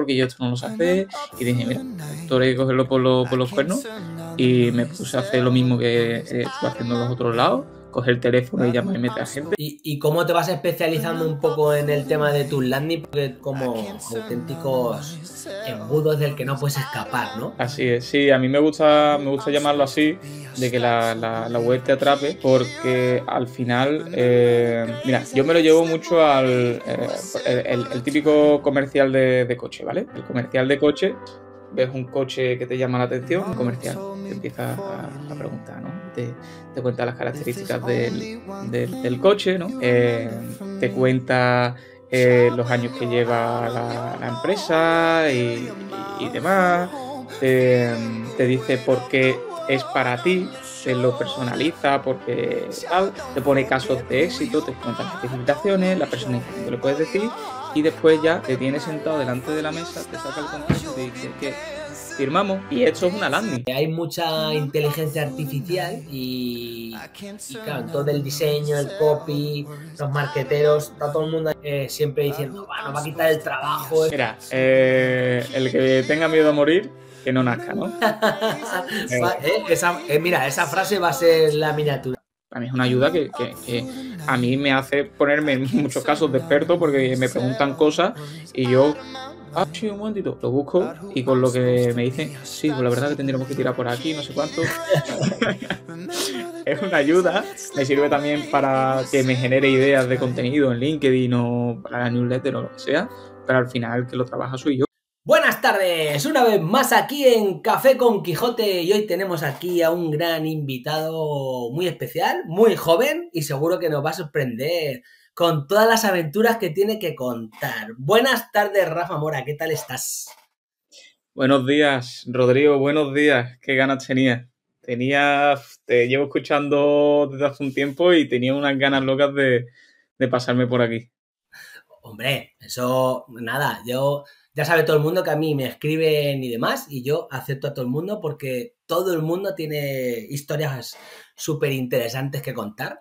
porque yo esto no lo sé Y dije, mira, esto eh, hay que cogerlo por, por los cuernos. Y me puse a hacer lo mismo que eh, estuve haciendo en los otros lados coger el teléfono y y meter a ah, gente. ¿Y, cómo te vas especializando un poco en el tema de tus landing? Porque como auténticos embudos del que no puedes escapar, ¿no? Así es, sí, a mí me gusta, me gusta llamarlo así, de que la, web te atrape, porque al final, eh, mira, yo me lo llevo mucho al eh, el, típico comercial de coche, ¿vale? El comercial de coche ves un coche que te llama la atención, un comercial, te empieza a, preguntar, ¿no? Te, cuenta las características del, coche, ¿no? Eh, te cuenta eh, los años que lleva la, empresa y, demás. Te, dice por qué es para ti, Se lo personaliza, porque te pone casos de éxito, te cuenta las especificaciones, la persona que le puedes decir y después ya te tienes sentado delante de la mesa, te saca el contrato y dice que firmamos y esto es una landing. Hay mucha inteligencia artificial y, claro, todo el diseño, el copy, los marqueteros, está todo el mundo eh, siempre diciendo, va, nos va a quitar el trabajo. Mira, eh, el que tenga miedo a morir, que no nazca, ¿no? Eh, mira, esa frase va a ser la miniatura. A mí es una ayuda que, que, a mí me hace ponerme en muchos casos de experto porque me preguntan cosas y yo, ah, sí, un momentito, lo busco y con lo que me dicen, sí, pues la verdad que tendríamos que tirar por aquí, no sé cuánto. es una ayuda, me sirve también para que me genere ideas de contenido en LinkedIn o para la newsletter o lo que sea, pero al final que lo trabaja soy yo. Buenas tardes, una vez más aquí en Café con Quijote y hoy tenemos aquí a un gran invitado muy especial, muy joven y seguro que nos va a sorprender con todas las aventuras que tiene que contar. Buenas tardes, Rafa Mora, ¿qué tal estás? Buenos días, Rodrigo, buenos días, qué ganas tenía. Tenía, te llevo escuchando desde hace un tiempo y tenía unas ganas locas de, de pasarme por aquí. Hombre, eso, nada, yo ya sabe todo el mundo que a mí me escriben y demás, y yo acepto a todo el mundo porque todo el mundo tiene historias súper interesantes que contar.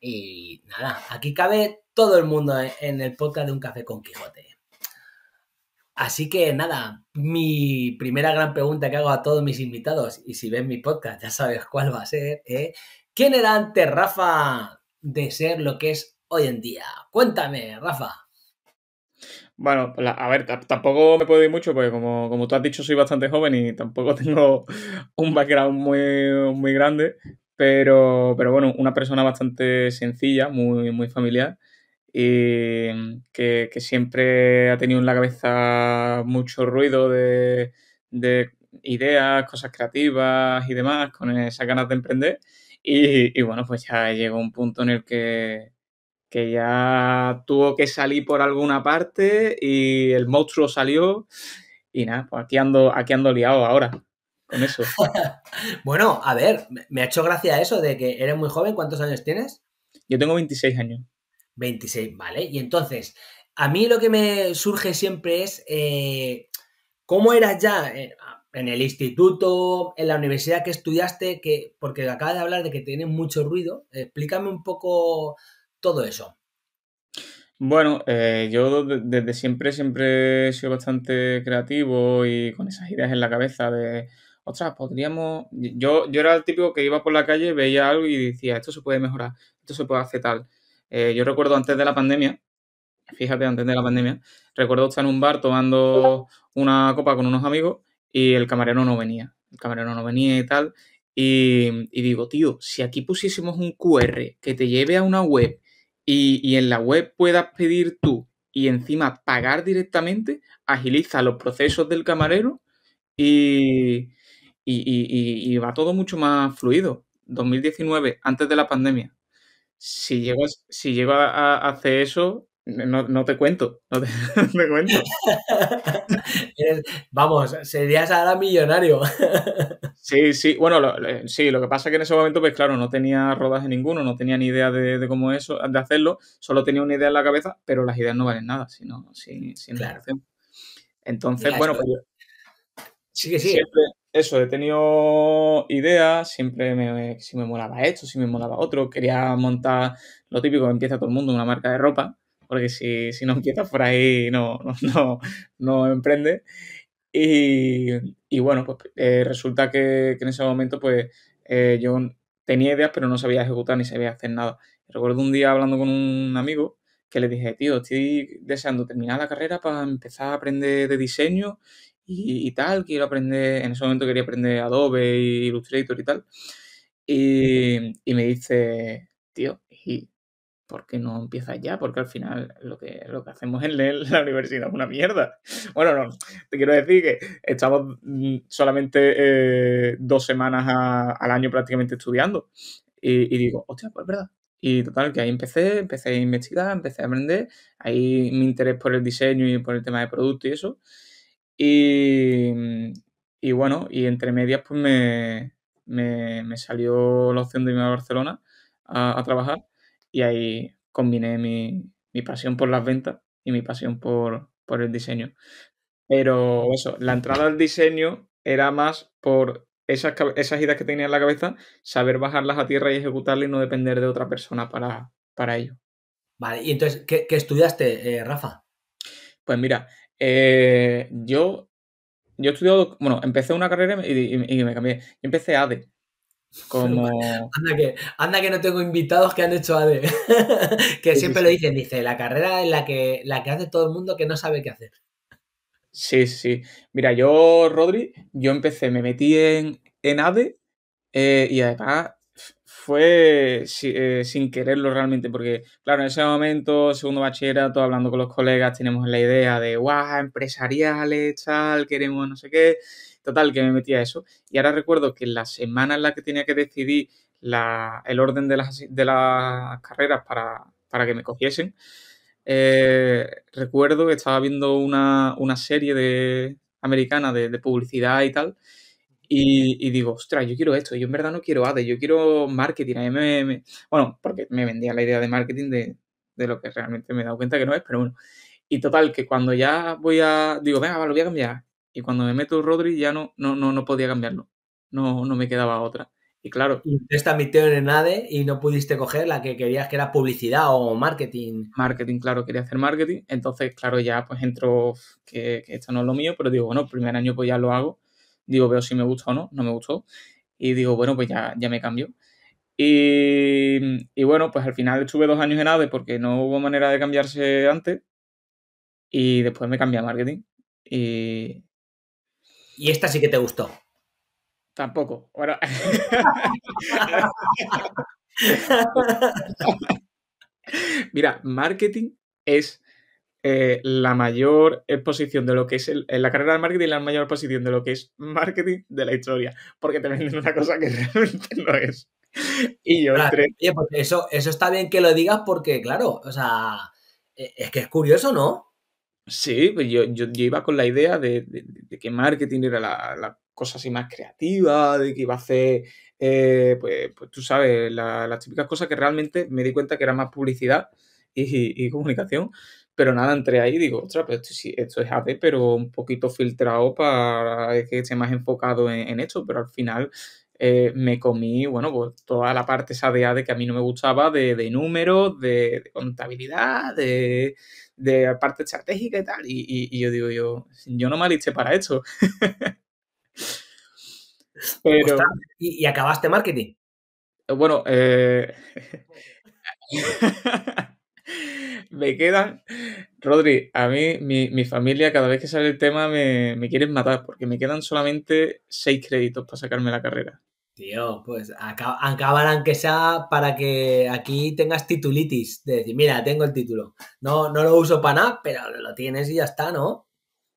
Y nada, aquí cabe todo el mundo eh, en el podcast de Un Café con Quijote. Así que nada, mi primera gran pregunta que hago a todos mis invitados, y si ven mi podcast ya sabes cuál va a ser, ¿eh? ¿quién era antes Rafa de ser lo que es hoy en día? Cuéntame, Rafa. Bueno, a ver, tampoco me puedo ir mucho porque como, como, tú has dicho soy bastante joven y tampoco tengo un background muy, muy grande, pero, pero bueno, una persona bastante sencilla, muy, muy familiar y que, siempre ha tenido en la cabeza mucho ruido de, ideas, cosas creativas y demás, con esas ganas de emprender. Y, y, bueno, pues ya llegó un punto en el que que ya tuvo que salir por alguna parte y el monstruo salió y nada, pues aquí ando, aquí ando liado ahora con eso. bueno, a ver, me ha hecho gracia eso de que eres muy joven, ¿cuántos años tienes? Yo tengo 26 años. 26, vale. Y entonces, a mí lo que me surge siempre es eh, cómo eras ya en el instituto, en la universidad que estudiaste, que, porque acabas de hablar de que tienes mucho ruido. Explícame un poco todo eso. Bueno, eh, yo desde siempre, siempre he sido bastante creativo y con esas ideas en la cabeza de, ostras, podríamos... Yo, yo era el típico que iba por la calle, veía algo y decía, esto se puede mejorar, esto se puede hacer tal. Eh, yo recuerdo antes de la pandemia, fíjate, antes de la pandemia, recuerdo estar en un bar tomando una copa con unos amigos y el camarero no venía. El camarero no venía y tal. Y, y digo, tío, si aquí pusiésemos un QR que te lleve a una web y, en la web puedas pedir tú y encima pagar directamente, agiliza los procesos del camarero y, va todo mucho más fluido. 2019, antes de la pandemia. Si llego, si a hacer eso, no, no, te cuento, no te, cuento. Vamos, serías ahora millonario. sí, sí, bueno, eh, sí, lo que pasa es que en ese momento, pues claro, no tenía rodaje ninguno, no tenía ni idea de, cómo eso, de hacerlo, solo tenía una idea en la cabeza, pero las ideas no valen nada, sino sin, sin Entonces, bueno, pues, que sí Siempre, eso, he tenido ideas, siempre me, si me molaba esto, si me molaba otro, quería montar lo típico, empieza todo el mundo, una marca de ropa porque si, si no empiezas por ahí no, no, no, emprende. Y, y, bueno, pues eh, resulta que, en ese momento pues eh, yo tenía ideas pero no sabía ejecutar ni sabía hacer nada. Recuerdo un día hablando con un amigo que le dije, tío, estoy deseando terminar la carrera para empezar a aprender de diseño y, tal, quiero aprender, en ese momento quería aprender Adobe, Illustrator y tal. Y, y me dice, tío, ¿y ¿por qué no empiezas ya? Porque al final lo que, lo que hacemos en la universidad es una mierda. Bueno, no, te quiero decir que estamos mm, solamente eh, dos semanas al año prácticamente estudiando. Y, digo, hostia, pues es verdad. Y total, que ahí empecé, empecé a investigar, empecé a aprender. Ahí mi interés por el diseño y por el tema de producto y eso. Y, bueno, y entre medias pues me, salió la opción de irme a Barcelona a trabajar y ahí combiné mi, pasión por las ventas y mi pasión por, el diseño. Pero eso, la entrada al diseño era más por esas, esas ideas que tenía en la cabeza, saber bajarlas a tierra y ejecutarlas y no depender de otra persona para, para ello. Vale, y entonces, ¿qué, estudiaste, eh, Rafa? Pues mira, eh, yo, yo he estudiado, bueno, empecé una carrera y, me cambié. Yo empecé ADE, Anda que, anda que no tengo invitados que han hecho Ade que siempre lo dicen, dice, la carrera es la que, la que hace todo el mundo que no sabe qué hacer. Sí, sí. Mira, yo, Rodri, yo empecé, me metí en, en ADE eh, y además fue eh, sin quererlo realmente, porque claro, en ese momento, segundo bachillerato, hablando con los colegas, tenemos la idea de, guau, empresariales, tal, queremos no sé qué. Total, que me metía eso. Y ahora recuerdo que la semana en la que tenía que decidir el orden de las, de las carreras para, que me cogiesen, eh, recuerdo que estaba viendo una, serie de, americana de, publicidad y tal. Y, digo, ostras, yo quiero esto, yo en verdad no quiero ADE, yo quiero marketing. A me, me... Bueno, porque me vendía la idea de marketing de, de, lo que realmente me he dado cuenta que no es, pero bueno. Y total, que cuando ya voy a, digo, venga, lo voy a cambiar. Y cuando me meto Rodri ya no, no, no, podía cambiarlo. No, no me quedaba otra. Y claro. esta metiendo en ADE y no pudiste coger la que querías que era publicidad o marketing. Marketing, claro, quería hacer marketing. Entonces, claro, ya pues entro que, esto no es lo mío, pero digo, bueno, primer año pues ya lo hago. Digo, veo si me gusta o no, no me gustó. Y digo, bueno, pues ya, ya me cambio. Y, y bueno, pues al final estuve dos años en ADE porque no hubo manera de cambiarse antes. Y después me cambié a marketing. Y, y esta sí que te gustó. Tampoco. Bueno. Mira, marketing es eh, la mayor exposición de lo que es el, la carrera de marketing, la mayor exposición de lo que es marketing de la historia, porque te venden una cosa que realmente no es. Y yo pues eso, eso está bien que lo digas porque, claro, o sea, e, es que es curioso, ¿no? Sí, pues yo, yo, iba con la idea de, que marketing era la, cosa así más creativa, de que iba a hacer, eh, pues, pues, tú sabes, las típicas cosas que realmente me di cuenta que era más publicidad y, comunicación. Pero nada, entré ahí y digo, ostras, pues esto, es AD, pero un poquito filtrado para que esté más enfocado en, en esto. Pero al final eh, me comí, bueno, pues toda la parte esa de AD que a mí no me gustaba, de, de números, de contabilidad, de de parte estratégica y tal. Y, yo digo, yo, yo no me alisté para eso ¿Y, acabaste marketing? Bueno, eh, me quedan... Rodri, a mí, mi, familia, cada vez que sale el tema me, me quieren matar porque me quedan solamente seis créditos para sacarme la carrera. Tío, pues acabarán que sea para que aquí tengas titulitis. De decir, mira, tengo el título. No, no lo uso para nada, pero lo tienes y ya está, ¿no?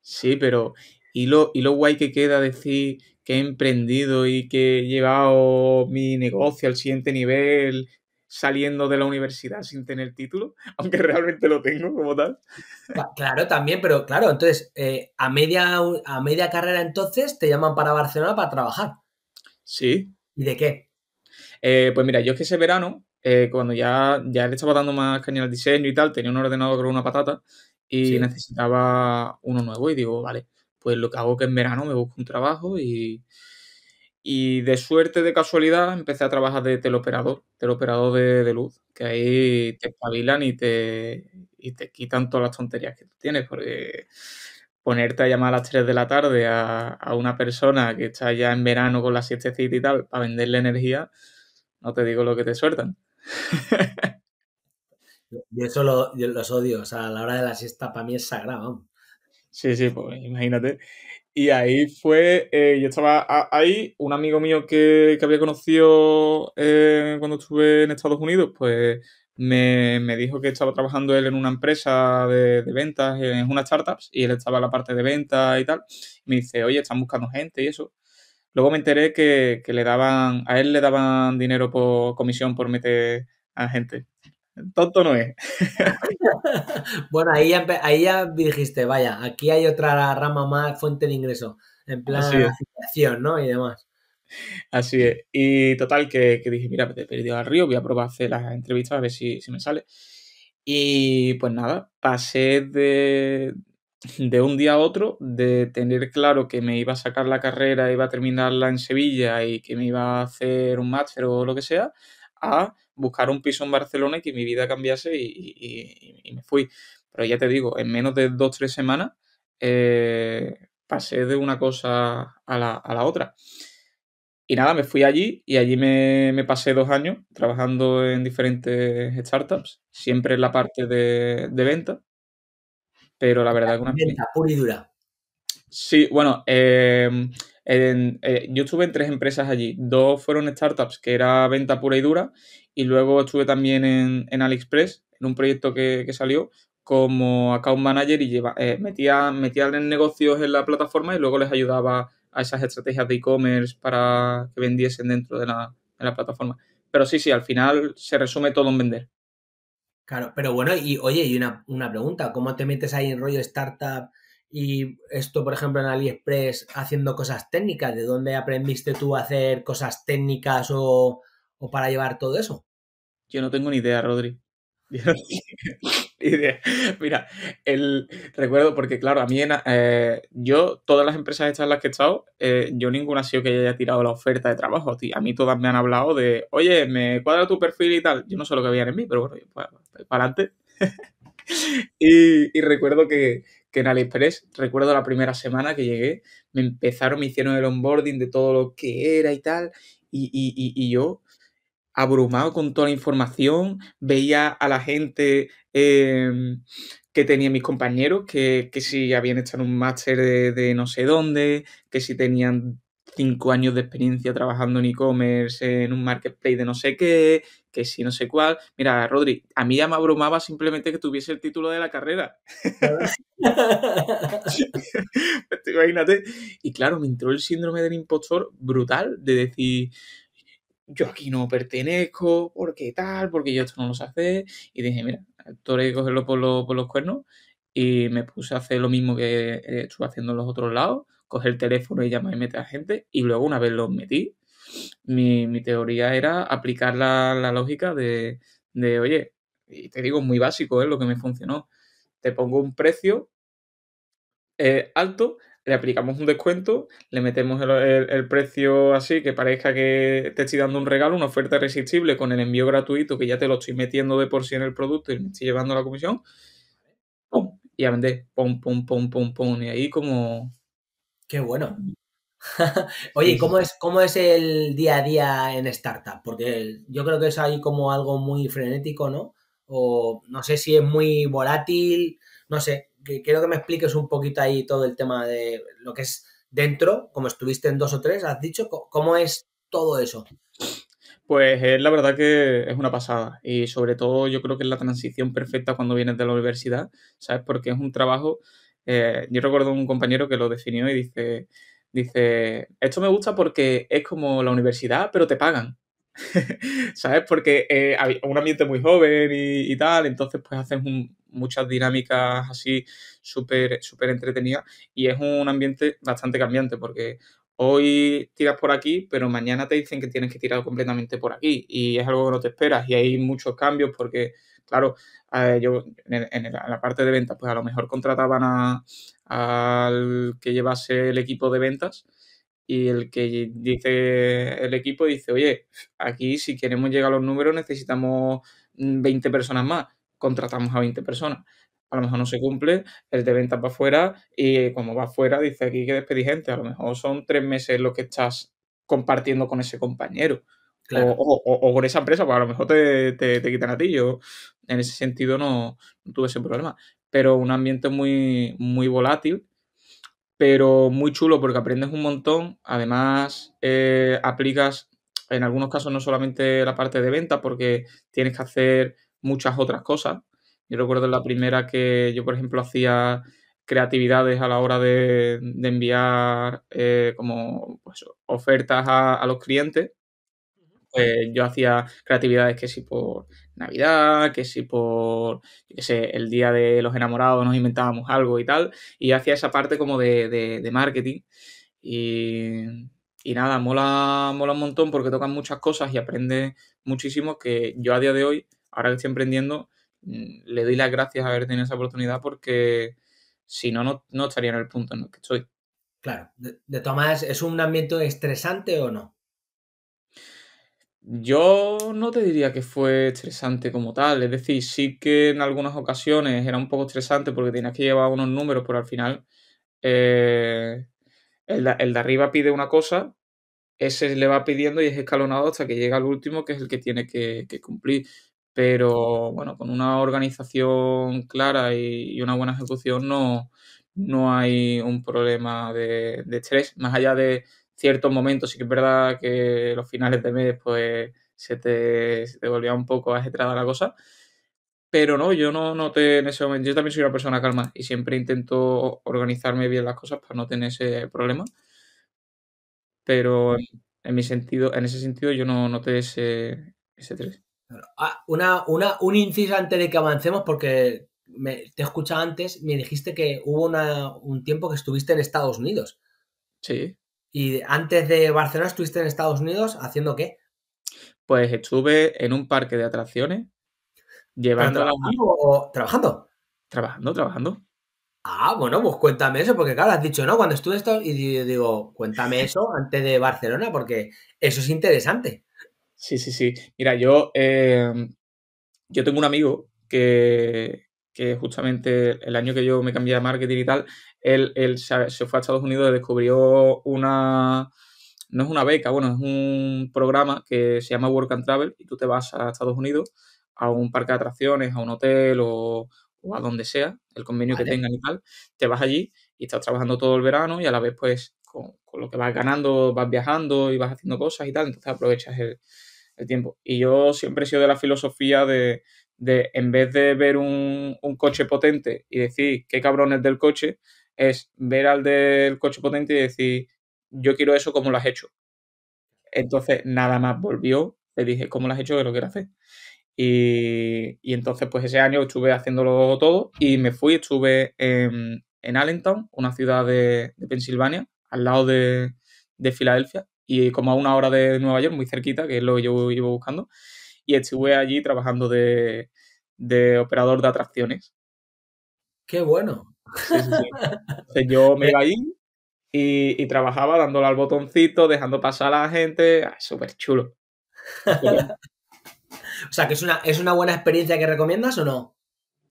Sí, pero. ¿Y lo, y lo guay que queda decir que he emprendido y que he llevado mi negocio al siguiente nivel saliendo de la universidad sin tener título? Aunque realmente lo tengo como tal. Claro, también, pero claro, entonces, eh, a, media, a media carrera entonces te llaman para Barcelona para trabajar. Sí. ¿Y de qué? Eh, pues mira, yo es que ese verano, eh, cuando ya, ya le estaba dando más caña al diseño y tal, tenía un ordenador con una patata y necesitaba uno nuevo. Y digo, vale, pues lo que hago que en verano me busco un trabajo y, de suerte, de casualidad, empecé a trabajar de teleoperador, teleoperador de, de luz, que ahí te espabilan y te, y te quitan todas las tonterías que tienes, porque ponerte a llamar a las 3 de la tarde a, una persona que está ya en verano con la siestecita y tal para venderle energía, no te digo lo que te sueltan. yo eso lo, los odio, o sea, a la hora de la siesta para mí es sagrado. Sí, sí, pues imagínate. Y ahí fue, eh, yo estaba ahí, un amigo mío que, había conocido eh, cuando estuve en Estados Unidos, pues me, dijo que estaba trabajando él en una empresa de, ventas, en una startup, y él estaba en la parte de ventas y tal. me dice, oye, están buscando gente y eso. Luego me enteré que, le daban, a él le daban dinero por comisión por meter a gente. Tonto no es. bueno, ahí ya, dijiste, vaya, aquí hay otra rama más, fuente de ingreso, en plan de ¿no? Y demás. Así es. Y total, que, dije, mira, te he perdido al río, voy a probar a hacer las entrevistas a ver si, si me sale. Y pues nada, pasé de, de un día a otro, de tener claro que me iba a sacar la carrera, iba a terminarla en Sevilla y que me iba a hacer un máster o lo que sea, a buscar un piso en Barcelona y que mi vida cambiase y, me fui. Pero ya te digo, en menos de dos, tres semanas eh, pasé de una cosa a la, a la otra. Y nada, me fui allí y allí me, pasé dos años trabajando en diferentes startups, siempre en la parte de, venta. Pero la verdad que una. Venta pura y dura. Sí, bueno, em, eh, yo estuve en tres empresas allí. Dos fueron startups, que era venta pura y dura, y luego estuve también en, en AliExpress, en un proyecto que, salió como account manager y lleva, eh, metía, metía negocios en la plataforma y luego les ayudaba a esas estrategias de e-commerce para que vendiesen dentro de la, plataforma. Pero sí, sí, al final se resume todo en vender. Claro, pero bueno, y oye, y una, una, pregunta, ¿cómo te metes ahí en rollo startup y esto, por ejemplo, en AliExpress haciendo cosas técnicas? ¿De dónde aprendiste tú a hacer cosas técnicas o, o para llevar todo eso? Yo no tengo ni idea, Rodri. De, mira, el recuerdo, porque claro, a mí eh, yo, todas las empresas estas en las que he estado, eh, yo ninguna ha sido que haya tirado la oferta de trabajo, A mí todas me han hablado de, oye, me cuadra tu perfil y tal. Yo no sé lo que habían en mí, pero bueno, pues, pues, para, adelante. y, recuerdo que, en AliExpress, recuerdo la primera semana que llegué, me empezaron, me hicieron el onboarding de todo lo que era y tal. y yo, abrumado con toda la información, veía a la gente Em, que tenían mis compañeros, que, si habían hecho un máster de, de, no sé dónde, que si tenían cinco años de experiencia trabajando en e-commerce, en un marketplace de no sé qué, que si no sé cuál. Mira, Rodri, a mí ya me abrumaba simplemente que tuviese el título de la carrera. Imagínate. Y claro, me entró el síndrome del impostor brutal de decir, yo aquí no pertenezco, porque tal, porque yo esto no lo sé hacer. Y dije, mira, hay que cogerlo por, los cuernos y me puse a hacer lo mismo que eh, estuve haciendo en los otros lados, coger el teléfono y llamar y meter a gente. Y luego una vez los metí, mi, teoría era aplicar la, lógica de, de, oye, y te digo, muy básico es ¿eh? lo que me funcionó. Te pongo un precio eh, alto le aplicamos un descuento, le metemos el, precio así que parezca que te estoy dando un regalo, una oferta irresistible con el envío gratuito que ya te lo estoy metiendo de por sí en el producto y me estoy llevando la comisión. Y a vender. ¡Pum, pum, pum, pum, pum! Y ahí como... ¡Qué bueno! Oye, ¿cómo es, ¿cómo es el día a día en startup? Porque yo creo que es ahí como algo muy frenético, ¿no? O no sé si es muy volátil, no sé quiero que me expliques un poquito ahí todo el tema de lo que es dentro, como estuviste en dos o tres, has dicho, ¿cómo es todo eso? Pues es la verdad que es una pasada y sobre todo yo creo que es la transición perfecta cuando vienes de la universidad, ¿sabes? Porque es un trabajo, eh, yo recuerdo un compañero que lo definió y dice, dice, esto me gusta porque es como la universidad, pero te pagan, ¿sabes? Porque eh, hay un ambiente muy joven y, y, tal, entonces pues haces un, muchas dinámicas así súper super entretenidas y es un ambiente bastante cambiante porque hoy tiras por aquí, pero mañana te dicen que tienes que tirar completamente por aquí y es algo que no te esperas y hay muchos cambios porque, claro, eh, yo en, la parte de ventas, pues a lo mejor contrataban al que llevase el equipo de ventas y el que dice el equipo dice, oye, aquí si queremos llegar a los números necesitamos 20 mm, personas más contratamos a 20 personas. A lo mejor no se cumple, el de ventas va afuera y como va afuera, dice aquí que despedí gente. A lo mejor son tres meses lo que estás compartiendo con ese compañero. O, con esa empresa, pues a lo mejor te, te, quitan a ti. Yo en ese sentido no, tuve ese problema. Pero un ambiente muy, muy volátil, pero muy chulo porque aprendes un montón. Además, eh, aplicas en algunos casos no solamente la parte de venta, porque tienes que hacer muchas otras cosas. Yo recuerdo la primera que yo, por ejemplo, hacía creatividades a la hora de, enviar eh, como pues, ofertas a, los clientes. Pues, yo hacía creatividades que si por Navidad, que si por, el Día de los Enamorados nos inventábamos algo y tal. Y hacía esa parte como de, marketing. Y, nada, mola, mola un montón porque tocan muchas cosas y aprende muchísimo que yo a día de hoy ahora que estoy emprendiendo, mm, le doy las gracias a haber tenido esa oportunidad porque si no, no, estaría en el punto en el que estoy. Claro, de, de ¿es un ambiente estresante o no? Yo no te diría que fue estresante como tal, es decir, sí que en algunas ocasiones era un poco estresante porque tenías que llevar unos números, pero al final eh, el, de, arriba pide una cosa, ese le va pidiendo y es escalonado hasta que llega al último, que es el que tiene que cumplir pero bueno, con una organización clara y, una buena ejecución no, hay un problema de, estrés, más allá de ciertos momentos, sí que es verdad que los finales de mes pues se te, volvía un poco ajetrada la cosa, pero no, yo no noté en ese momento, yo también soy una persona calma y siempre intento organizarme bien las cosas para no tener ese problema, pero en, mi sentido, en ese sentido yo no noté ese, ese estrés. Ah, una, una, un inciso antes de que avancemos, porque me, te escuchaba antes, me dijiste que hubo una, un tiempo que estuviste en Estados Unidos. Sí. ¿Y antes de Barcelona estuviste en Estados Unidos haciendo qué? Pues estuve en un parque de atracciones llevando trabajando, trabajando? Trabajando, trabajando. Ah, bueno, pues cuéntame eso, porque claro, has dicho, ¿no? Cuando estuve esto, y digo, cuéntame eso antes de Barcelona, porque eso es interesante. Sí, sí, sí. Mira, yo, em, yo tengo un amigo que, que justamente el año que yo me cambié de marketing y tal, él, él se, fue a Estados Unidos y descubrió una, no es una beca, bueno, es un programa que se llama Work and Travel y tú te vas a Estados Unidos a un parque de atracciones, a un hotel o, a donde sea, el convenio que tengan y tal, te vas allí y estás trabajando todo el verano y a la vez pues con, con, lo que vas ganando vas viajando y vas haciendo cosas y tal, entonces aprovechas el, tiempo. Y yo siempre he sido de la filosofía de, en vez de ver un, coche potente y decir qué cabrón es del coche, es ver al del coche potente y decir yo quiero eso como lo has hecho. Entonces nada más volvió, le dije cómo lo has hecho que lo quiero hacer. Y, y entonces pues ese año estuve haciéndolo todo y me fui, estuve en, en Allentown, una ciudad de, de Pensilvania, al lado de, de Filadelfia, y como a una hora de Nueva York, muy cerquita, que es lo que yo iba buscando, y estuve allí trabajando de, operador de atracciones. ¡Qué bueno! Sí, yo me iba ahí y, trabajaba dándole al botoncito, dejando pasar a la gente, ah, súper chulo. o sea, que es una, es una buena experiencia que recomiendas o no?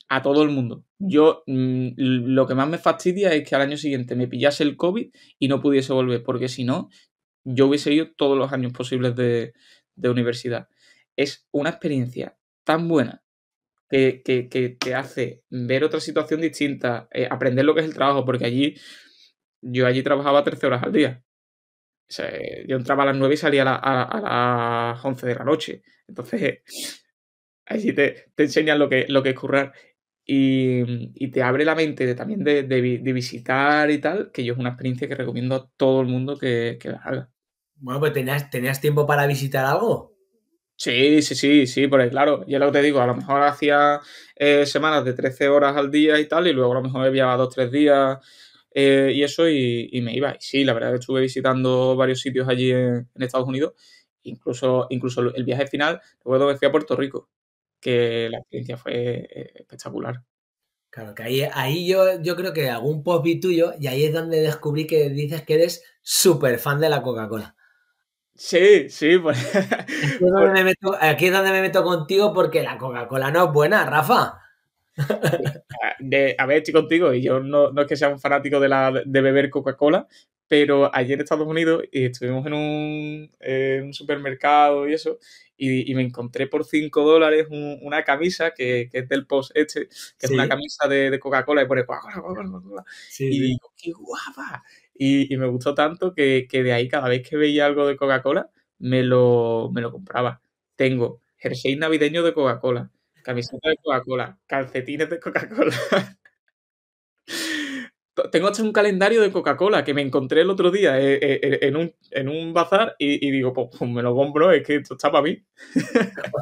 a todo el mundo. Yo mm, lo que más me fastidia es que al año siguiente me pillase el COVID y no pudiese volver, porque si no, yo hubiese ido todos los años posibles de, universidad. Es una experiencia tan buena que, te hace ver otra situación distinta, eh, aprender lo que es el trabajo, porque allí yo allí trabajaba 13 horas al día. yo entraba a las 9 y salía a, las 11 de la noche. Entonces, allí te, te enseñan lo que, lo que es currar. Y, te abre la mente también de, visitar y tal, que yo es una experiencia que recomiendo a todo el mundo que, que la haga. Bueno, pues tenías, tenías tiempo para visitar algo. Sí, sí, sí, sí, porque claro, yo lo que te digo, a lo mejor hacía eh, semanas de 13 horas al día y tal, y luego a lo mejor me viajaba dos, tres días eh, y eso, y, me iba. Y sí, la verdad que estuve visitando varios sitios allí en, Estados Unidos, incluso, incluso el viaje final, recuerdo que fui a Puerto Rico, que la experiencia fue eh, espectacular. Claro, que ahí, ahí yo, yo creo que algún post vi tuyo, y ahí es donde descubrí que dices que eres súper fan de la Coca-Cola. Sí, sí. Pues... Aquí, es donde me meto, aquí es contigo porque la Coca-Cola no es buena, Rafa. De, a ver, estoy contigo y yo no, es que sea un fanático de, la, de beber Coca-Cola, pero ayer en Estados Unidos y estuvimos en un, supermercado y eso, y, me encontré por 5 dólares una camisa que, que, es del post este, que es una camisa de, Coca-Cola y por eso... y digo, qué guapa y, me gustó tanto que, de ahí cada vez que veía algo de Coca-Cola me lo, me lo compraba. Tengo jersey navideño de Coca-Cola, camiseta de Coca-Cola, calcetines de Coca-Cola. Tengo hasta un calendario de Coca-Cola que me encontré el otro día eh, eh, eh, en un, bazar y, digo, pues, pues, me lo compro, es que esto está para mí. O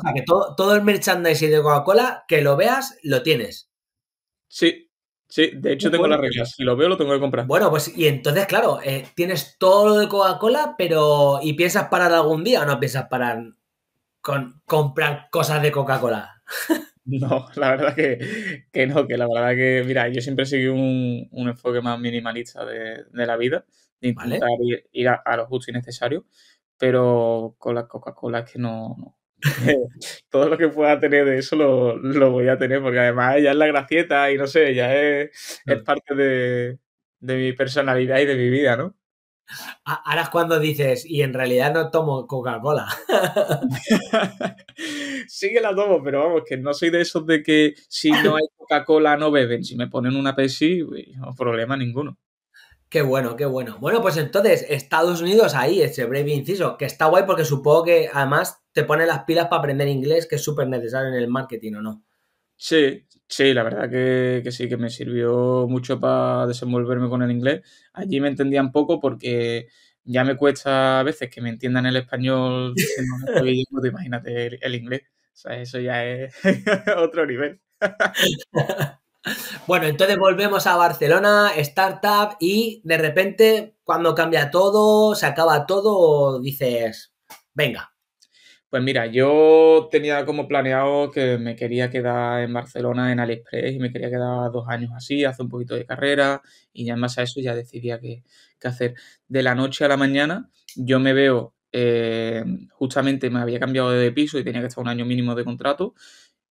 sea, que todo, todo el merchandising de Coca-Cola, que lo veas, lo tienes. Sí, Sí, de hecho tengo las reglas. Si lo veo, lo tengo que comprar. Bueno, pues y entonces, claro, eh, tienes todo lo de Coca-Cola, pero ¿y piensas parar algún día o no piensas parar con comprar cosas de Coca-Cola? no, la verdad que, que, no, que la verdad que, mira, yo siempre seguí un, un enfoque más minimalista de, de la vida, de intentar ir, a, los lo innecesarios, pero con la Coca-Cola es que no todo lo que pueda tener de eso lo, voy a tener, porque además ya es la gracieta y no sé, ya es, parte de, mi personalidad y de mi vida, ¿no? Ahora es cuando dices, y en realidad no tomo Coca-Cola. sí que la tomo, pero vamos, que no soy de esos de que si no hay Coca-Cola no beben. Si me ponen una Pepsi, no problema ninguno. Qué bueno, qué bueno. Bueno, pues entonces, Estados Unidos ahí, ese breve inciso, que está guay porque supongo que además te pone las pilas para aprender inglés, que es súper necesario en el marketing, ¿o no? Sí, sí, la verdad que, sí, que me sirvió mucho para desenvolverme con el inglés. Allí me entendían poco porque ya me cuesta a veces que me entiendan el español pues, imagínate el, el, inglés. O sea, eso ya es otro nivel. bueno, entonces volvemos a Barcelona, startup, y de repente, cuando cambia todo, se acaba todo, dices, venga, pues mira, yo tenía como planeado que me quería quedar en Barcelona en Aliexpress y me quería quedar dos años así, hacer un poquito de carrera y ya en base a eso ya decidía qué, hacer. De la noche a la mañana yo me veo, eh, justamente me había cambiado de piso y tenía que estar un año mínimo de contrato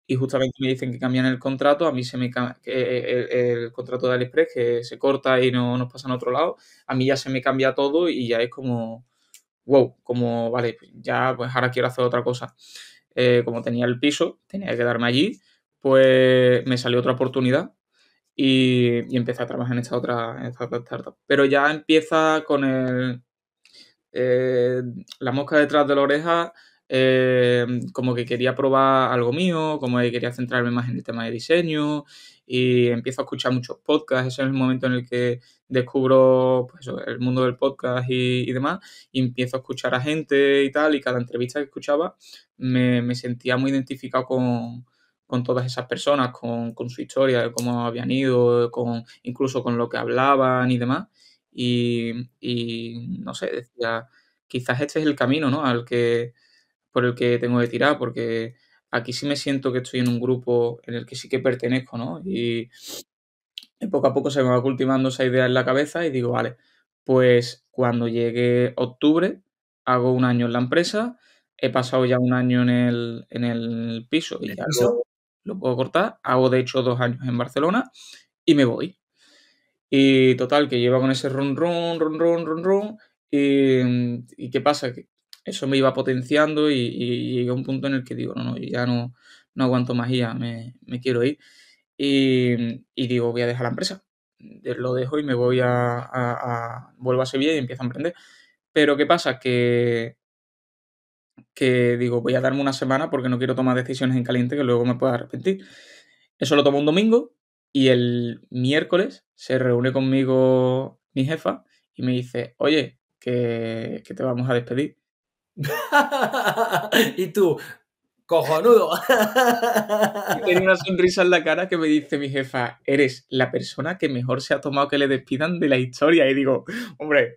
y justamente me dicen que cambian el contrato, a mí se me el, contrato de Aliexpress que se corta y no nos pasa a otro lado, a mí ya se me cambia todo y ya es como wow, como, vale, ya pues ahora quiero hacer otra cosa. Eh, como tenía el piso, tenía que quedarme allí, pues me salió otra oportunidad y, empecé a trabajar en esta, otra, startup. Pero ya empieza con el, eh, la mosca detrás de la oreja, eh, como que quería probar algo mío, como que quería centrarme más en el tema de diseño y empiezo a escuchar muchos podcasts. Ese es el momento en el que descubro pues el mundo del podcast y, demás. Y empiezo a escuchar a gente y tal. Y cada entrevista que escuchaba me, sentía muy identificado con, todas esas personas, con, su historia, de cómo habían ido, con, incluso con lo que hablaban y demás. Y, y no sé, decía, quizás este es el camino ¿no? al que, por el que tengo que tirar, porque aquí sí me siento que estoy en un grupo en el que sí que pertenezco, ¿no? Y eh, poco a poco se me va cultivando esa idea en la cabeza y digo, vale, pues cuando llegue octubre, hago un año en la empresa, he pasado ya un año en el, en el piso y ya lo, puedo cortar, hago de hecho dos años en Barcelona y me voy. Y total, que lleva con ese run, run, run, run, run, run. Y, y qué pasa? Que eso me iba potenciando y, llega a un punto en el que digo, no, no, ya no, no aguanto más ya, me, quiero ir. Y, digo, voy a dejar la empresa. Lo dejo y me voy a, a, vuelvo a Sevilla y empiezo a emprender. Pero ¿qué pasa? Que, que digo, voy a darme una semana porque no quiero tomar decisiones en caliente que luego me pueda arrepentir. Eso lo tomo un domingo y el miércoles se reúne conmigo mi jefa y me dice, oye, que te vamos a despedir. y tú, cojonudo. Tenía una sonrisa en la cara que me dice mi jefa, eres la persona que mejor se ha tomado que le despidan de la historia. Y digo, hombre,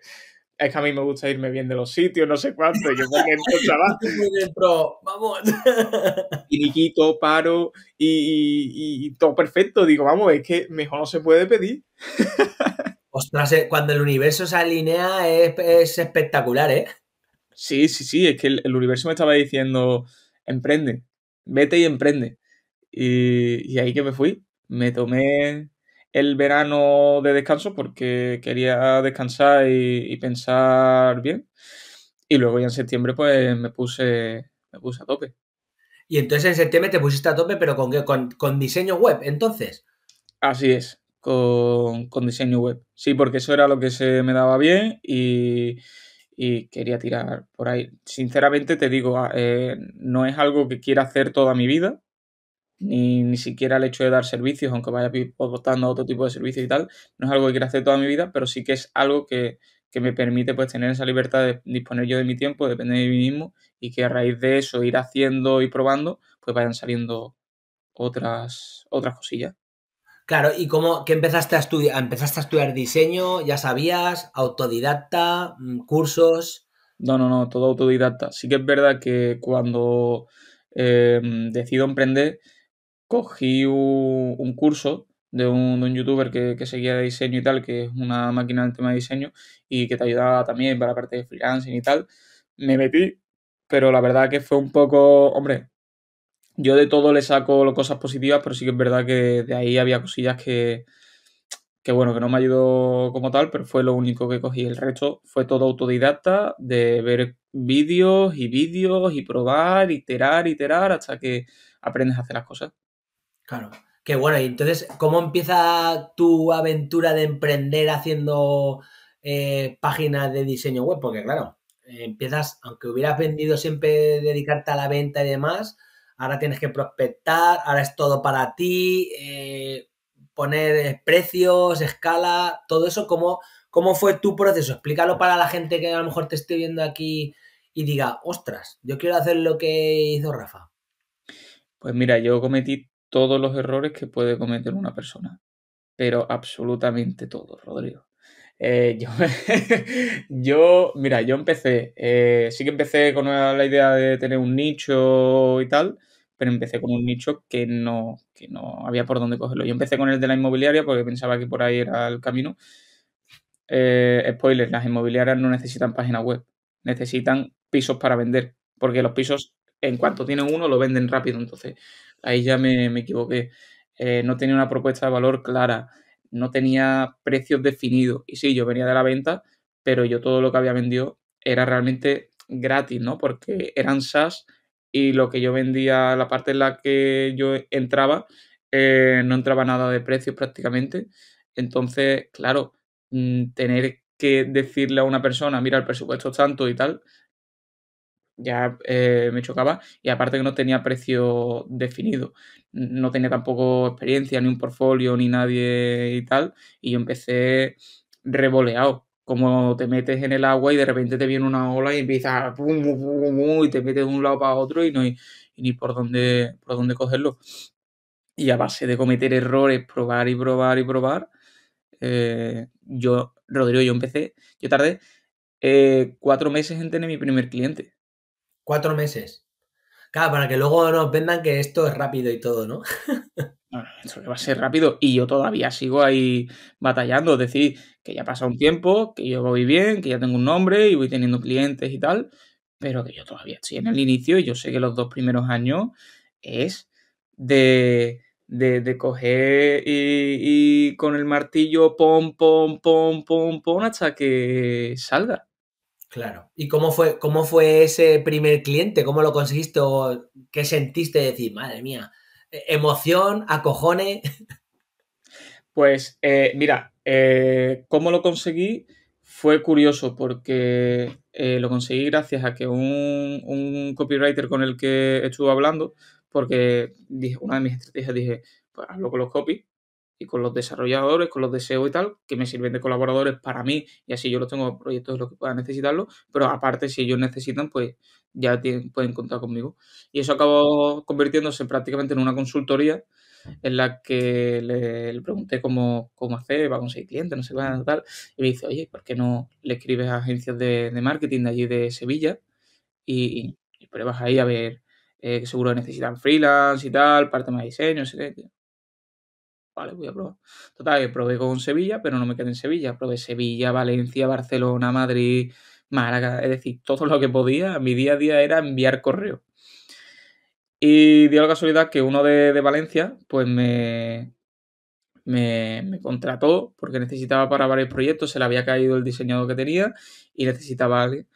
es que a mí me gusta irme bien de los sitios, no sé cuánto. Yo me entro, chaval. vamos. Piriquito, paro y, todo perfecto. Digo, vamos, es que mejor no se puede pedir. Ostras, eh, cuando el universo se alinea es espectacular, ¿eh? Sí, sí, sí, es que el, universo me estaba diciendo, emprende, vete y emprende. Y, ahí que me fui, me tomé el verano de descanso porque quería descansar y, pensar bien. Y luego ya en septiembre pues me puse, me puse a tope. Y entonces en septiembre te pusiste a tope, pero con, con, diseño web, entonces. Así es, con, con, diseño web. Sí, porque eso era lo que se me daba bien y, y quería tirar por ahí. Sinceramente te digo, ah, eh, no es algo que quiera hacer toda mi vida, ni, siquiera el hecho de dar servicios, aunque vaya aportando pues, a otro tipo de servicios y tal, no es algo que quiera hacer toda mi vida, pero sí que es algo que, me permite pues tener esa libertad de disponer yo de mi tiempo, depender de mí mismo y que a raíz de eso ir haciendo y probando, pues vayan saliendo otras, otras cosillas. Claro, ¿y cómo que empezaste a estudiar? ¿Empezaste a estudiar diseño? ¿Ya sabías? ¿Autodidacta? Mm, ¿Cursos? No, no, no, todo autodidacta. Sí que es verdad que cuando em, decido emprender, cogí un, curso de un, youtuber que, seguía diseño y tal, que es una máquina del tema de diseño y que te ayudaba también para la parte de freelancing y tal. Me metí, pero la verdad que fue un poco, hombre, yo de todo le saco cosas positivas, pero sí que es verdad que de ahí había cosillas que, bueno, que no me ayudó como tal, pero fue lo único que cogí. El resto fue todo autodidacta, de ver vídeos y vídeos y probar, iterar, iterar, hasta que aprendes a hacer las cosas. Claro. Qué bueno, y entonces, ¿cómo empieza tu aventura de emprender haciendo eh, páginas de diseño web? Porque claro, empiezas, aunque hubieras vendido siempre dedicarte a la venta y demás, ahora tienes que prospectar, ahora es todo para ti, eh, poner eh, precios, escala, todo eso, ¿cómo, ¿cómo fue tu proceso? Explícalo para la gente que a lo mejor te esté viendo aquí y diga, ostras, yo quiero hacer lo que hizo Rafa. Pues mira, yo cometí todos los errores que puede cometer una persona, pero absolutamente todos, Rodrigo. Eh, yo, mira, yo empecé, eh, sí que empecé con la idea de tener un nicho y tal, pero empecé con un nicho que no, que no había por dónde cogerlo. Yo empecé con el de la inmobiliaria porque pensaba que por ahí era el camino. Eh, spoiler, las inmobiliarias no necesitan página web, necesitan pisos para vender, porque los pisos, en cuanto tienen uno, lo venden rápido. Entonces, ahí ya me, me equivoqué. no tenía una propuesta de valor clara no tenía precios definidos. Y sí, yo venía de la venta, pero yo todo lo que había vendido era realmente gratis, ¿no? Porque mm. eran SaaS y lo que yo vendía, la parte en la que yo entraba, eh, no entraba nada de precios prácticamente. Entonces, claro, mm, tener que decirle a una persona, mira, el presupuesto es tanto y tal, ya eh, me chocaba y aparte que no tenía precio definido, no tenía tampoco experiencia, ni un portfolio, ni nadie y tal, y yo empecé revoleado, como te metes en el agua y de repente te viene una ola y empiezas y te metes de un lado para otro y no ni por dónde, por dónde cogerlo. Y a base de cometer errores, probar y probar y probar, eh, yo, Rodrigo, yo empecé, yo tardé eh, cuatro meses en tener mi primer cliente. Cuatro meses. Claro, para que luego nos vendan que esto es rápido y todo, ¿no? Ah, eso va a ser rápido y yo todavía sigo ahí batallando. Es decir, que ya pasa un tiempo, que yo voy bien, que ya tengo un nombre y voy teniendo clientes y tal, pero que yo todavía estoy en el inicio y yo sé que los dos primeros años es de, de, coger y, con el martillo pom, pom, pom, pom, pom hasta que salga. Claro. ¿Y cómo fue, cómo fue ese primer cliente? ¿Cómo lo conseguiste? ¿O ¿Qué sentiste decir? Madre mía, e-, emoción, acojone. Pues eh, mira, eh, ¿cómo lo conseguí? Fue curioso porque eh, lo conseguí gracias a que un, un, copywriter con el que estuve hablando, porque dije, una de mis estrategias dije, pues hablo con los copies y con los desarrolladores, con los deseos e y tal, que me sirven de colaboradores para mí y así yo los tengo proyectos los que puedan necesitarlo, pero aparte si ellos necesitan, pues ya pueden contar conmigo. Y eso acabó convirtiéndose prácticamente en una consultoría en la que le, pregunté cómo, cómo hacer, va a conseguir clientes, no sé qué, tal, y me dice, oye, ¿por qué no le escribes a agencias de, marketing de allí de Sevilla y, y, pues vas pruebas ahí a ver eh, que seguro necesitan freelance y tal, parte más de diseño, no vale, voy a probar. Total, que probé con Sevilla, pero no me quedé en Sevilla. Probé Sevilla, Valencia, Barcelona, Madrid, Málaga, es decir, todo lo que podía. Mi día a día era enviar correo. Y dio la casualidad que uno de, Valencia, pues me, me, me, contrató porque necesitaba para varios proyectos, se le había caído el diseñador que tenía y necesitaba alguien.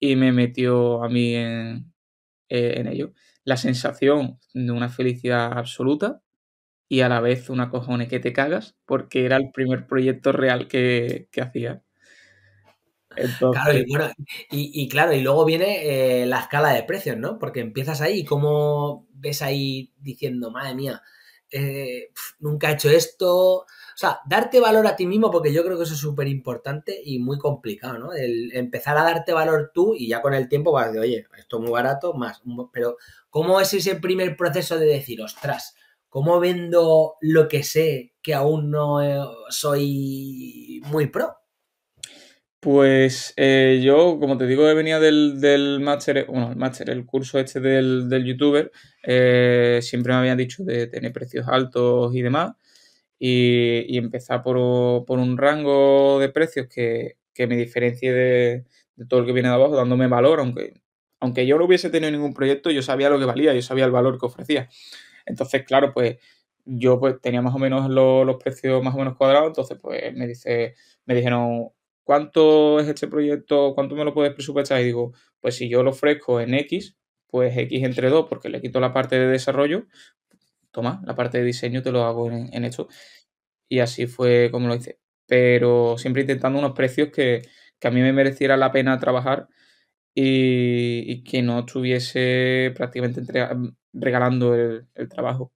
Y me metió a mí en, eh, en ello. La sensación de una felicidad absoluta, y a la vez una cojones que te cagas porque era el primer proyecto real que, hacía. Claro, y, claro, y luego viene eh, la escala de precios, ¿no? Porque empiezas ahí y cómo ves ahí diciendo, madre mía, eh, nunca he hecho esto. O sea, darte valor a ti mismo, porque yo creo que eso es súper importante y muy complicado, ¿no? El empezar a darte valor tú y ya con el tiempo vas de, oye, esto es muy barato, más. Pero, ¿cómo es ese primer proceso de decir, ostras, ¿Cómo vendo lo que sé que aún no eh, soy muy pro? Pues eh, yo, como te digo, venía del, máster, bueno, el máster, el curso este del, youtuber, eh, siempre me habían dicho de tener precios altos y demás, y, empezar por, un rango de precios que, me diferencie de, todo lo que viene de abajo, dándome valor, aunque, aunque yo no hubiese tenido ningún proyecto, yo sabía lo que valía, yo sabía el valor que ofrecía. Entonces, claro, pues yo pues tenía más o menos los precios más o menos cuadrados, entonces pues me dice, me dijeron, ¿cuánto es este proyecto? ¿Cuánto me lo puedes presupuestar? Y digo, pues si yo lo ofrezco en X, pues X entre 2, porque le quito la parte de desarrollo, toma, la parte de diseño te lo hago en, en esto. Y así fue como lo hice. Pero siempre intentando unos precios que, que a mí me mereciera la pena trabajar y, que no estuviese prácticamente mm, regalando el, trabajo.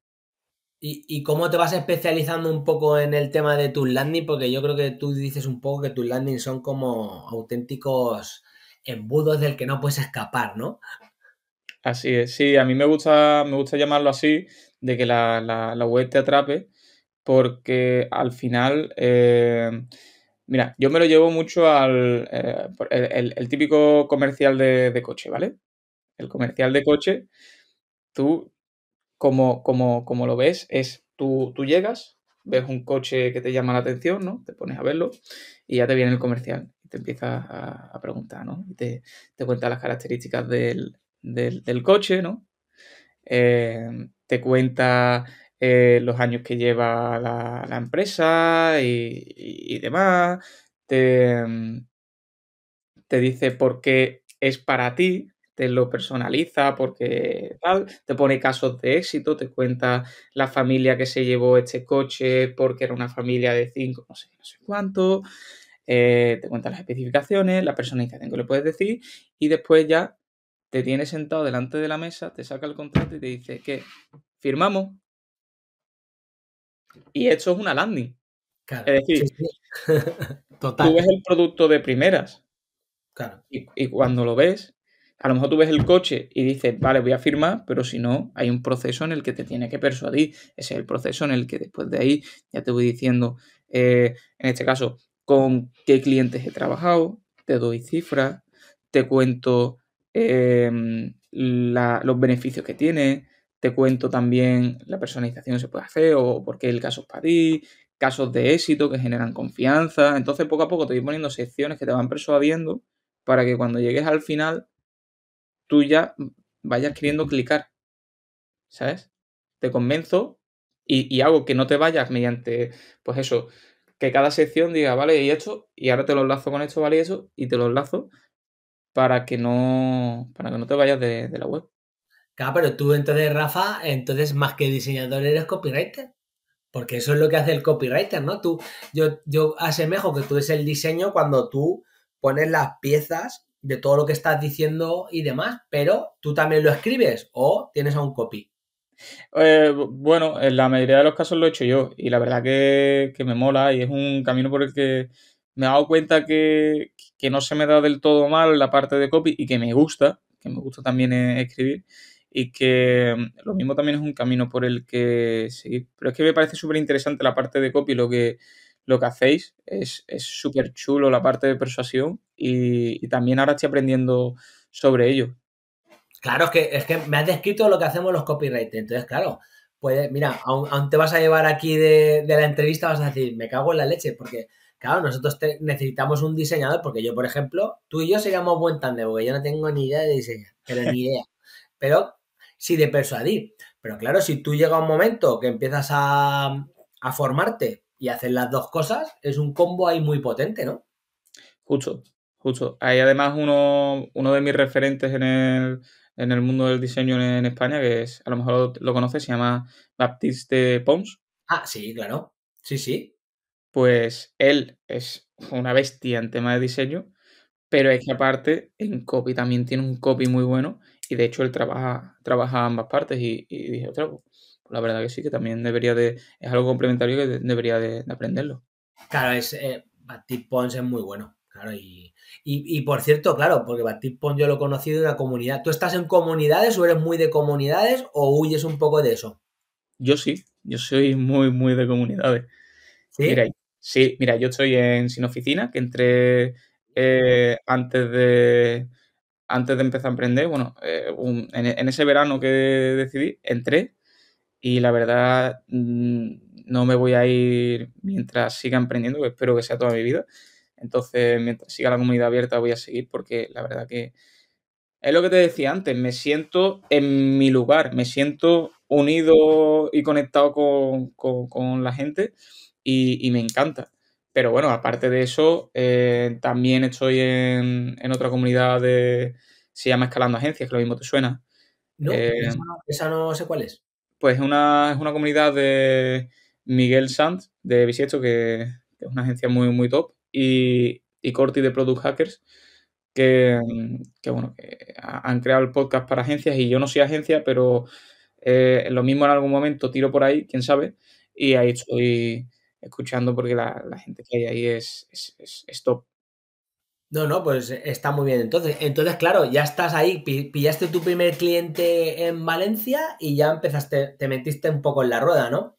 ¿Y, cómo te vas especializando un poco en el tema de tus landing? Porque yo creo que tú dices un poco que tus landing son como auténticos embudos del que no puedes escapar, ¿no? Así es, sí, a mí me gusta, me gusta llamarlo así, de que la, web te atrape, porque al final eh, Mira, yo me lo llevo mucho al eh, el, típico comercial de, coche, ¿vale? El comercial de coche, tú, como, lo ves, es tú, tú llegas, ves un coche que te llama la atención, ¿no? Te pones a verlo y ya te viene el comercial y te empieza a, preguntar, ¿no? Y te, cuenta las características del, coche, ¿no? Eh, te cuenta eh, los años que lleva la, empresa y, demás. Mm, te, dice por qué es para ti, te lo personaliza, porque tal, te pone casos de éxito, te cuenta la familia que se llevó este coche porque era una familia de cinco, no sé, no sé cuánto. Eh, te cuenta las especificaciones, la personalización que le puedes decir y después ya te tiene sentado delante de la mesa, te saca el contrato y te dice que firmamos y esto es una landing. Claro, es decir, tú ves el producto de primeras y, cuando lo ves, a lo mejor tú ves el coche y dices, vale, voy a firmar, pero si no, hay un proceso en el que te tiene que persuadir. Ese es el proceso en el que después de ahí ya te voy diciendo, eh, en este caso, con qué clientes he trabajado, te doy cifras, te cuento em, los beneficios que tiene, te cuento también la personalización que se puede hacer o por qué el caso es para ti, casos de éxito que generan confianza. Entonces, poco a poco te voy poniendo secciones que te van persuadiendo para que cuando llegues al final, tú ya vayas queriendo clicar. ¿Sabes? Te convenzo y, hago que no te vayas mediante, pues eso, que cada sección diga, vale, y esto, y ahora te lo enlazo con esto, vale, y eso, y te lo enlazo para que no, para que no te vayas de la web. Claro, pero tú entonces, Rafa, entonces más que diseñador eres copywriter. Porque eso es lo que hace el copywriter, ¿no? Tú, yo, yo asemejo que tú eres el diseño cuando tú pones las piezas de todo lo que estás diciendo y demás, pero tú también lo escribes o tienes a un copy. Eh, bueno, en la mayoría de los casos lo he hecho yo y la verdad que, me mola y es un camino por el que me he dado cuenta que, que no se me da del todo mal la parte de copy y que me gusta, que me gusta también eh, escribir y que mm, lo mismo también es un camino por el que seguir. Pero es que me parece súper interesante la parte de copy, lo que, lo que hacéis. Es súper chulo la parte de persuasión y, también ahora estoy aprendiendo sobre ello. Claro, es que, es que me has descrito lo que hacemos los copywriters. Entonces, claro, pues mira, aún, aún te vas a llevar aquí de, la entrevista, vas a decir, me cago en la leche, porque, claro, nosotros necesitamos un diseñador, porque yo, por ejemplo, tú y yo seríamos buen tandem, porque yo no tengo ni idea de diseño, pero ni idea. Pero sí de persuadir. Pero claro, si tú llega un momento que empiezas a, formarte y hacer las dos cosas, es un combo ahí muy potente, ¿no? Justo, justo. Hay además uno, uno de mis referentes en el, mundo del diseño en, España, que es, a lo mejor lo, lo conoces, se llama Baptiste Pons. Ah, sí, claro. Sí, sí. Pues él es una bestia en tema de diseño, pero es que aparte en copy también tiene un copy muy bueno y de hecho él trabaja, trabaja ambas partes y, dije, otra, pues, pues la verdad que sí, que también debería de, es algo complementario que debería de, aprenderlo. Claro, es, eh, Pons es muy bueno, claro, y, por cierto, claro, porque Baptiste Pons yo lo he conocido en una comunidad. ¿Tú estás en comunidades o eres muy de comunidades o huyes un poco de eso? Yo sí, yo soy muy, muy de comunidades. ¿Sí? Mira, sí, mira, yo estoy en Sin Oficina, que entré eh, antes de antes de empezar a emprender, bueno, eh, en, ese verano que decidí, entré y la verdad mm, no me voy a ir mientras siga emprendiendo, espero que sea toda mi vida. Entonces, mientras siga la comunidad abierta voy a seguir porque la verdad que es lo que te decía antes, me siento en mi lugar, me siento unido y conectado con, la gente y, me encanta. Pero bueno, aparte de eso, eh, también estoy en, otra comunidad de. Se llama Escalando Agencias, que lo mismo te suena. No, eh, esa, no sé cuál es. Pues es una comunidad de Miguel Sanz, de Bisiesto, que, que, es una agencia muy, muy top, y, y Corti de Product Hackers, que, bueno, han creado el podcast para agencias, y yo no soy agencia, pero eh, lo mismo en algún momento tiro por ahí, quién sabe, y ahí estoy escuchando porque la, gente que hay ahí es, es, top. No, no, pues está muy bien. Entonces, entonces, claro, ya estás ahí, pillaste tu primer cliente en Valencia y ya empezaste, te metiste un poco en la rueda, ¿no?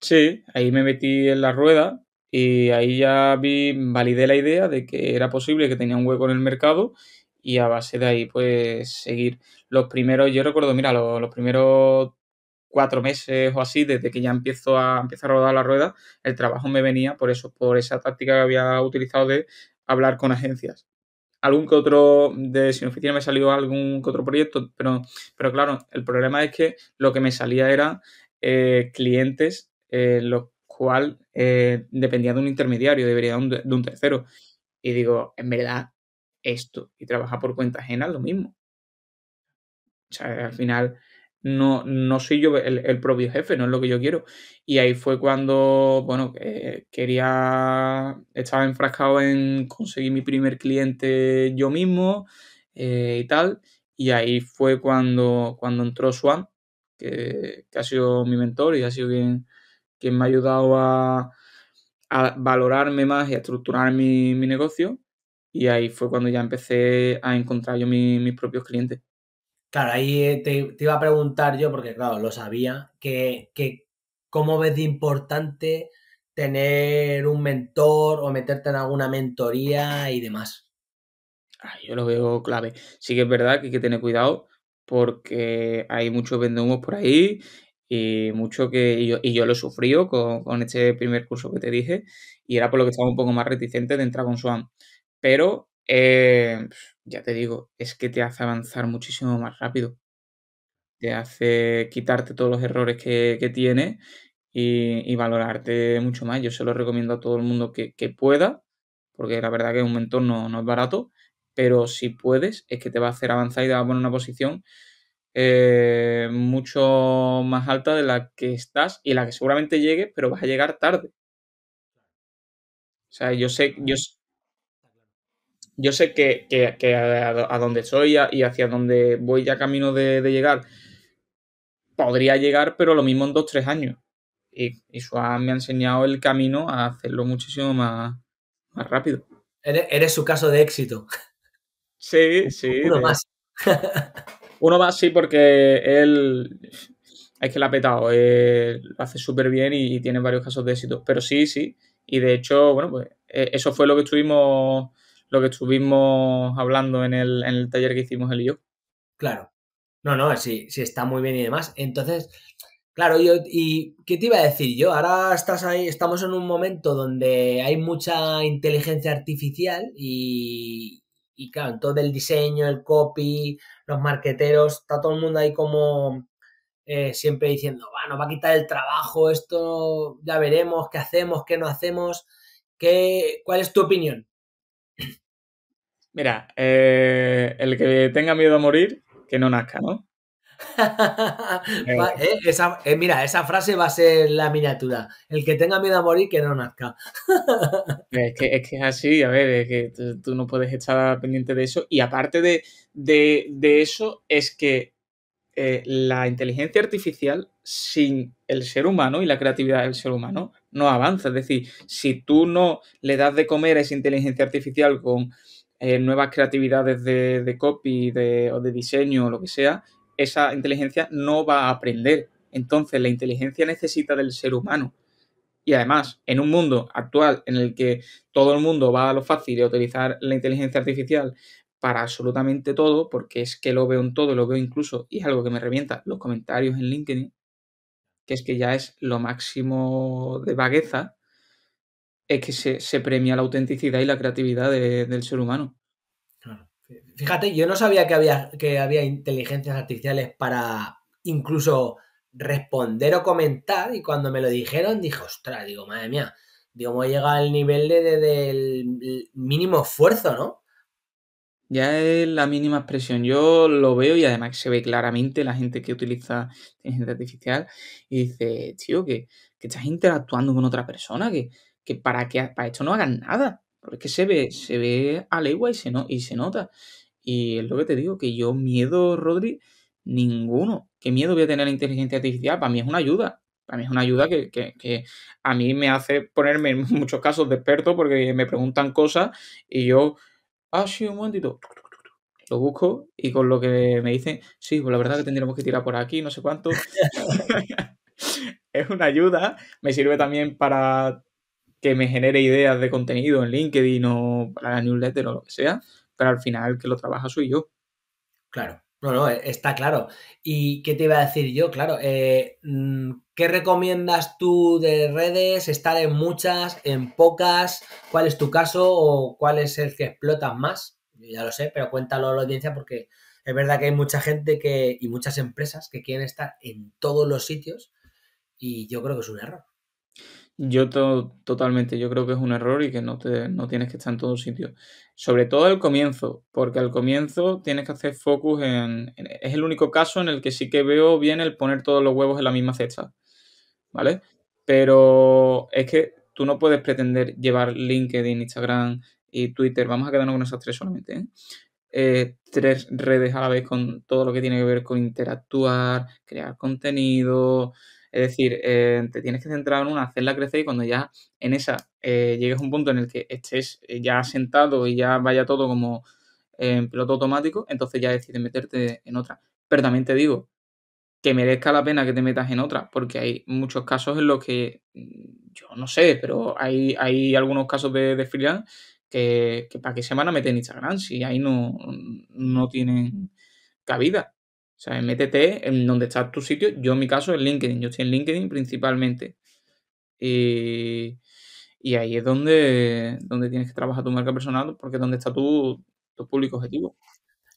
Sí, ahí me metí en la rueda y ahí ya vi, validé la idea de que era posible, que tenía un hueco en el mercado y a base de ahí, pues, seguir. Los primeros, yo recuerdo, mira, los primeros cuatro meses o así, desde que ya empiezo a, empiezo a rodar la rueda, el trabajo me venía por eso, por esa táctica que había utilizado de hablar con agencias. Algún que otro, de sin oficina me salió algún que otro proyecto, pero, pero claro, el problema es que lo que me salía eran eh, clientes, eh, los cual eh, dependía de un intermediario, debería de un tercero. Y digo, en verdad, esto y trabajar por cuenta ajena es lo mismo. O sea, al final, no, no soy yo el, propio jefe, no es lo que yo quiero. Y ahí fue cuando, bueno, eh, quería, estaba enfrascado en conseguir mi primer cliente yo mismo eh, y tal. Y ahí fue cuando, cuando entró Swan, que, ha sido mi mentor y ha sido quien, quien me ha ayudado a, valorarme más y a estructurar mi, negocio. Y ahí fue cuando ya empecé a encontrar yo mis propios clientes. Claro, ahí eh, te, iba a preguntar yo, porque claro, lo sabía, que, cómo ves de importante tener un mentor o meterte en alguna mentoría y demás. yo lo veo clave. Sí que es verdad que hay que tener cuidado porque hay muchos vendemos por ahí y mucho que y yo, lo sufrí con, con, este primer curso que te dije y era por lo que estaba un poco más reticente de entrar con Swan. Pero eh, ya te digo, es que te hace avanzar muchísimo más rápido. Te hace quitarte todos los errores que, que tienes y, valorarte mucho más. Yo se lo recomiendo a todo el mundo que, pueda, porque la verdad que un mentor no, es barato, pero si puedes, es que te va a hacer avanzar y te va a poner una posición eh, mucho más alta de la que estás y la que seguramente llegue, pero vas a llegar tarde. O sea, yo sé, yo, yo sé que, que, a, dónde donde soy y hacia dónde voy ya camino de, llegar, podría llegar, pero lo mismo en dos, tres años. Y, y me ha enseñado el camino a hacerlo muchísimo más, más rápido. Eres, su caso de éxito. Sí, sí. Uno más. Uno más, sí, porque él es que la ha petado, eh, lo hace súper bien y, tiene varios casos de éxito. Pero sí, sí. Y de hecho, bueno, pues eh, eso fue lo que estuvimos lo que estuvimos hablando en el, en el taller que hicimos el yo. Claro. No, no, sí, sí está muy bien y demás. Entonces, claro, yo, ¿y qué te iba a decir yo? Ahora estás ahí, estamos en un momento donde hay mucha inteligencia artificial y, y claro, todo el diseño, el copy, los marqueteros, está todo el mundo ahí como eh, siempre diciendo, va, nos va a quitar el trabajo, esto ya veremos, qué hacemos, qué no hacemos. ¿Qué, ¿Cuál es tu opinión? Mira, eh, el que tenga miedo a morir, que no nazca, ¿no? Eh, eh, mira, esa frase va a ser la miniatura. El que tenga miedo a morir, que no nazca. es, que, es, que, así, a ver, que tú, no puedes estar pendiente de eso. Y aparte de, eso, es que la inteligencia artificial sin el ser humano y la creatividad del ser humano no avanza. Es decir, si tú no le das de comer a esa inteligencia artificial con eh, nuevas creatividades de, copy o de diseño o lo que sea, esa inteligencia no va a aprender. Entonces, la inteligencia necesita del ser humano. Y además, en un mundo actual en el que todo el mundo va a lo fácil de utilizar la inteligencia artificial para absolutamente todo, porque es que lo veo en todo, lo veo incluso, y es algo que me revienta, los comentarios en LinkedIn, que es que ya es lo máximo de vagueza, es que se, premia la autenticidad y la creatividad del ser humano. Fíjate, yo no sabía que había, que había inteligencias artificiales para incluso responder o comentar y cuando me lo dijeron dije, ostras, digo, madre mía, digo, hemos llegado al nivel de, del mínimo esfuerzo, ¿no? Ya es la mínima expresión. Yo lo veo y además se ve claramente la gente que utiliza inteligencia artificial y dice, tío, que estás interactuando con otra persona, que, que para que para esto no hagan nada, porque se ve, se ve a legua y se, no, y se nota. Y es lo que te digo, que yo miedo, Rodri, ninguno. ¿Qué miedo voy a tener a la inteligencia artificial? Para mí es una ayuda. Para mí es una ayuda que, a mí me hace ponerme en muchos casos de experto porque me preguntan cosas y yo, ah, sí, un momentito, lo busco y con lo que me dicen, sí, pues la verdad que tendríamos que tirar por aquí, no sé cuánto. es una ayuda, me sirve también para que me genere ideas de contenido en LinkedIn o para la newsletter o lo que sea, pero al final que lo trabaja soy yo. Claro, no, no, eh, está claro. ¿Y qué te iba a decir yo? Claro, eh, mm, ¿qué recomiendas tú de redes? ¿Estar en muchas, en pocas? ¿Cuál es tu caso o cuál es el que explotas más? ya lo sé, pero cuéntalo a la audiencia porque es verdad que hay mucha gente que, y muchas empresas que quieren estar en todos los sitios y yo creo que es un error. Yo totalmente, yo creo que es un error y que no, te, no tienes que estar en todos sitios. Sobre todo al comienzo, porque al comienzo tienes que hacer focus en, Es el único caso en el que sí que veo bien el poner todos los huevos en la misma cesta, ¿vale? Pero es que tú no puedes pretender llevar LinkedIn, Instagram y Twitter, vamos a quedarnos con esas tres solamente, ¿eh? Eh, tres redes a la vez con todo lo que tiene que ver con interactuar, crear contenido, es decir, eh, te tienes que centrar en una, hacerla crecer y cuando ya en esa eh, llegues a un punto en el que estés eh, ya sentado y ya vaya todo como en piloto automático, entonces ya decides meterte en otra. Pero también te digo que merezca la pena que te metas en otra, porque hay muchos casos en los que, mm, yo no sé, pero hay, hay algunos casos de, de freelance que, para qué se van a en Instagram si ahí no, no tienen cabida. O sea, métete en donde está tu sitio. Yo en mi caso en LinkedIn. Yo estoy en LinkedIn principalmente. Y, ahí es donde, donde tienes que trabajar tu marca personal porque es donde está tu, público objetivo.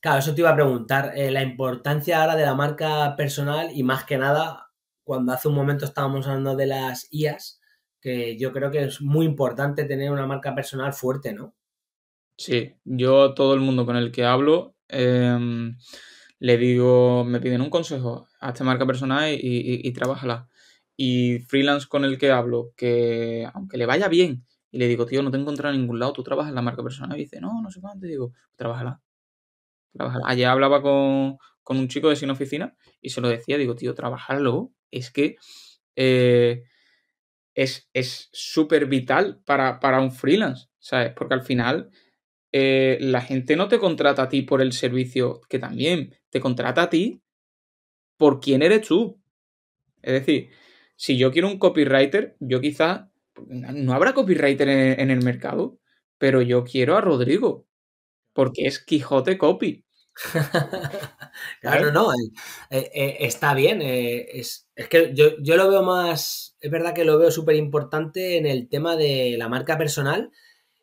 Claro, eso te iba a preguntar. Eh, la importancia ahora de la marca personal y más que nada, cuando hace un momento estábamos hablando de las IAS, que yo creo que es muy importante tener una marca personal fuerte, ¿no? Sí, yo todo el mundo con el que hablo, em, le digo, me piden un consejo hazte marca personal y, y, y Y freelance con el que hablo, que aunque le vaya bien, y le digo, tío, no te he en ningún lado, tú trabajas en la marca personal. Y dice, no, no sé cuánto. Y digo, trabájala. trabájala. Ayer hablaba con, un chico de Sin Oficina y se lo decía, digo, tío, trabajarlo. Es que eh, es súper vital para, para un freelance, ¿sabes? Porque al final eh, la gente no te contrata a ti por el servicio que también, te contrata a ti por quién eres tú. Es decir, si yo quiero un copywriter, yo quizá no habrá copywriter en, el mercado, pero yo quiero a Rodrigo, porque es Quijote Copy. claro, no, eh, eh, está bien. es, que yo, yo, lo veo más, es verdad que lo veo súper importante en el tema de la marca personal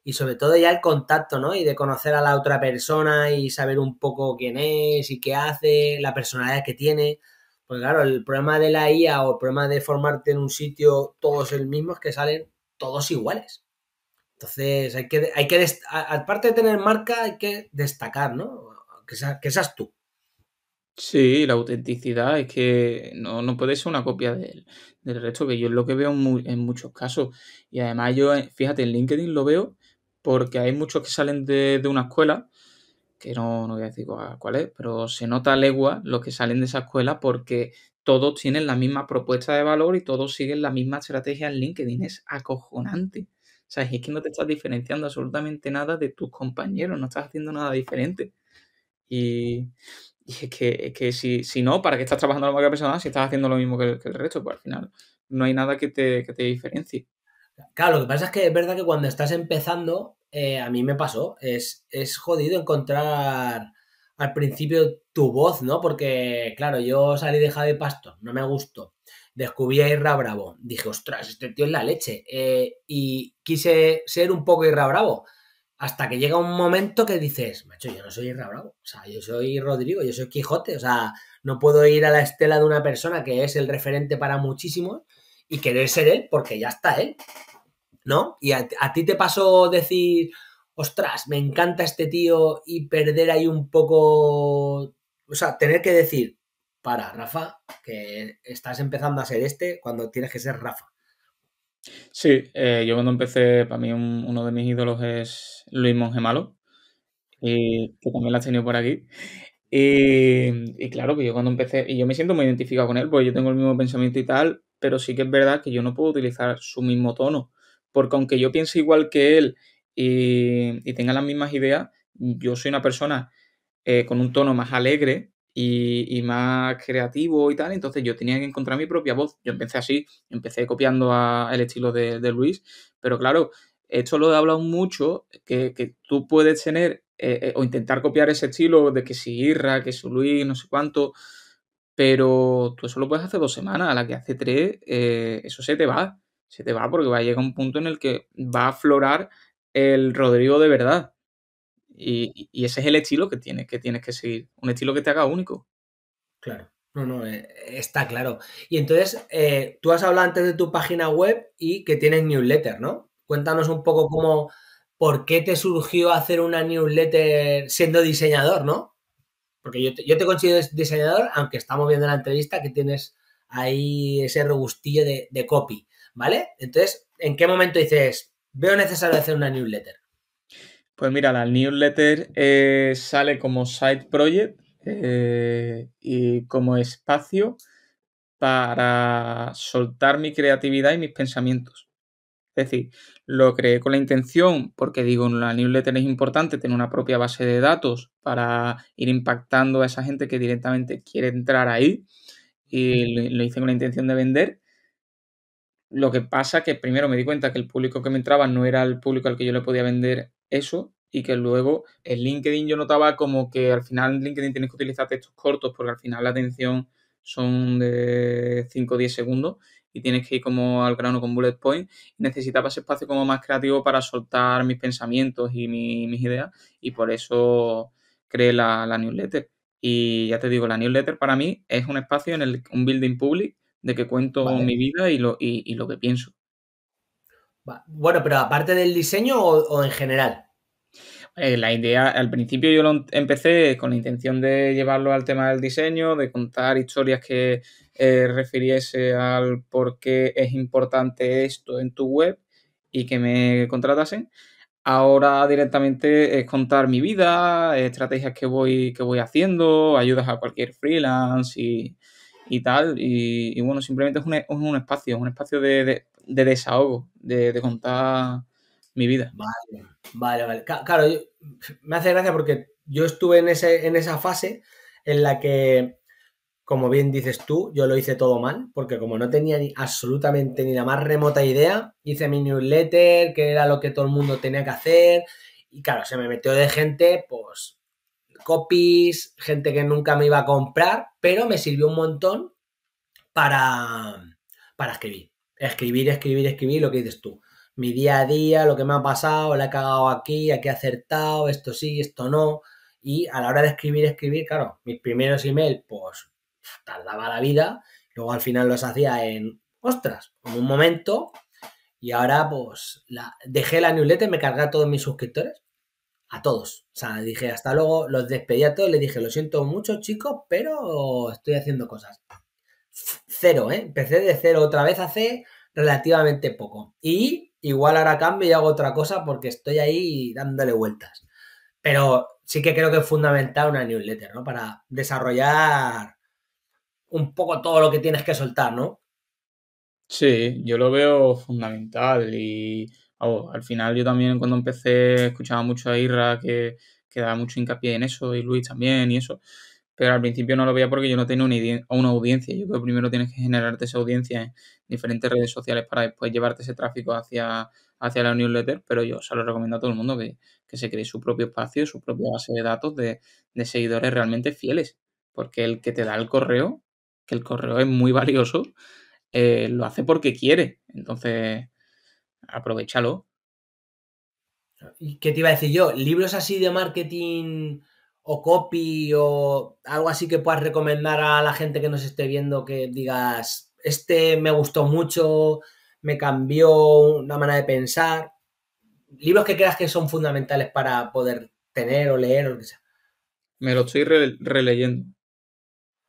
y sobre todo ya el contacto, ¿no? Y de conocer a la otra persona y saber un poco quién es y qué hace, la personalidad que tiene. Pues claro, el problema de la IA o el problema de formarte en un sitio todos el mismo es que salen todos iguales. Entonces, hay que, hay que aparte de tener marca, hay que destacar, ¿no? Que, seas, que tú. Sí, la autenticidad es que no, no puede ser una copia del, resto, que yo es lo que veo en muchos casos. Y además yo, eh, fíjate, en LinkedIn lo veo porque hay muchos que salen de, una escuela, que no, no voy a decir cuál es, pero se nota legua los que salen de esa escuela porque todos tienen la misma propuesta de valor y todos siguen la misma estrategia en LinkedIn. Es acojonante. O sea, es que no te estás diferenciando absolutamente nada de tus compañeros, no estás haciendo nada diferente. Y, es que, si, no, ¿para qué estás trabajando la marca personal si estás haciendo lo mismo que, el resto? Pues al final no hay nada que te diferencie. Claro, lo que pasa es que es verdad que cuando estás empezando, eh, a mí me pasó, es, jodido encontrar al principio tu voz, ¿no? Porque, claro, yo salí de Javi Pasto, no me gustó. Descubrí a Irra Bravo. Dije, ostras, este tío es la leche. Eh, y quise ser un poco Irra Bravo. Hasta que llega un momento que dices, macho, yo no soy Irra Bravo. O sea, yo soy Rodrigo, yo soy Quijote. O sea, no puedo ir a la estela de una persona que es el referente para muchísimos y querer ser él porque ya está él, ¿no? Y a, ti te pasó decir, ostras, me encanta este tío y perder ahí un poco, o sea, tener que decir, para, Rafa, que estás empezando a ser este cuando tienes que ser Rafa. Sí, eh, yo cuando empecé, para mí uno de mis ídolos es Luis Monge Malo, y, que también lo has tenido por aquí. Y, y, claro, que yo cuando empecé, y yo me siento muy identificado con él, porque yo tengo el mismo pensamiento y tal, pero sí que es verdad que yo no puedo utilizar su mismo tono, porque aunque yo piense igual que él y, tenga las mismas ideas, yo soy una persona eh, con un tono más alegre y, más creativo y tal, entonces yo tenía que encontrar mi propia voz. Yo empecé así, empecé copiando el estilo de, Luis, pero claro, esto lo he hablado mucho, que, tú puedes tener eh, eh, o intentar copiar ese estilo de que si Irra, que si Luis, no sé cuánto, pero tú eso lo puedes hacer dos semanas, a la que hace tres, eh, eso se te va. Se te va porque va a llegar un punto en el que va a aflorar el Rodrigo de verdad. Y, ese es el estilo que tienes, que tienes que seguir. Un estilo que te haga único. Claro. No, no, eh, está claro. Y entonces, eh, tú has hablado antes de tu página web y que tienes newsletter, ¿no? Cuéntanos un poco cómo, por qué te surgió hacer una newsletter siendo diseñador, ¿no? Porque yo te, yo te considero diseñador, aunque estamos viendo la entrevista que tienes ahí ese robustillo de, copy, ¿vale? Entonces, ¿en qué momento dices, veo necesario hacer una newsletter? Pues mira, la newsletter eh, sale como side project eh, y como espacio para soltar mi creatividad y mis pensamientos. Es decir, lo creé con la intención, porque digo, la newsletter es importante tener una propia base de datos para ir impactando a esa gente que directamente quiere entrar ahí. Y lo hice con la intención de vender. Lo que pasa que primero me di cuenta que el público que me entraba no era el público al que yo le podía vender eso y que luego en LinkedIn yo notaba como que al final en LinkedIn tienes que utilizar textos cortos porque al final la atención son de 5 o 10 segundos y tienes que ir como al grano con bullet point. Necesitaba ese espacio como más creativo para soltar mis pensamientos y mis ideas y por eso creé la, newsletter. Y ya te digo, la newsletter para mí es un espacio en el un building public de que cuento mi vida y lo, que pienso. Bueno, pero aparte del diseño o, o en general eh, la idea, al principio yo lo em, empecé con la intención de llevarlo al tema del diseño, de contar historias que, eh, refiriese al por qué es importante esto en tu web y que me contratasen. Ahora directamente es contar mi vida, estrategias que voy, que voy haciendo, ayudas a cualquier freelance y, tal. Y, bueno, simplemente es un, espacio, un espacio de, desahogo, de, contar mi vida. Vale, vale, vale. Claro, me hace gracia porque yo estuve en, ese, en esa fase en la que como bien dices tú, yo lo hice todo mal, porque como no tenía absolutamente ni la más remota idea, hice mi newsletter, que era lo que todo el mundo tenía que hacer, y claro, se me metió de gente, pues, copies, gente que nunca me iba a comprar, pero me sirvió un montón para, para escribir. Escribir, escribir, escribir lo que dices tú. Mi día a día, lo que me ha pasado, la he cagado aquí, aquí he acertado, esto sí, esto no. Y a la hora de escribir, escribir, claro, mis primeros emails, pues tardaba la vida, luego al final los hacía en, ostras, en un momento, y ahora pues dejé la newsletter, me cargué a todos mis suscriptores, a todos, o sea, dije hasta luego, los despedí a todos, les dije, lo siento mucho chicos, pero estoy haciendo cosas. Cero, ¿eh? Empecé de cero otra vez hace relativamente poco. Y igual ahora cambio y hago otra cosa porque estoy ahí dándole vueltas. Pero sí que creo que es fundamental una newsletter, ¿no? Para desarrollar un poco todo lo que tienes que soltar, ¿no? Sí, yo lo veo fundamental y oh, al final yo también cuando empecé escuchaba mucho a Irra que, daba mucho hincapié en eso y Luis también y eso, pero al principio no lo veía porque yo no tenía una, audiencia, yo creo que primero tienes que generarte esa audiencia en diferentes redes sociales para después llevarte ese tráfico hacia, hacia la newsletter, pero yo se lo recomiendo a todo el mundo que, se cree su propio espacio, su propia base de datos de seguidores realmente fieles, porque el que te da el correo que el correo es muy valioso, eh, lo hace porque quiere. Entonces, aprovechalo. ¿Y qué te iba a decir yo? ¿Libros así de marketing o copy o algo así que puedas recomendar a la gente que nos esté viendo que digas, este me gustó mucho, me cambió una manera de pensar? Libros que creas que son fundamentales para poder tener o leer o lo que sea. Me lo estoy releyendo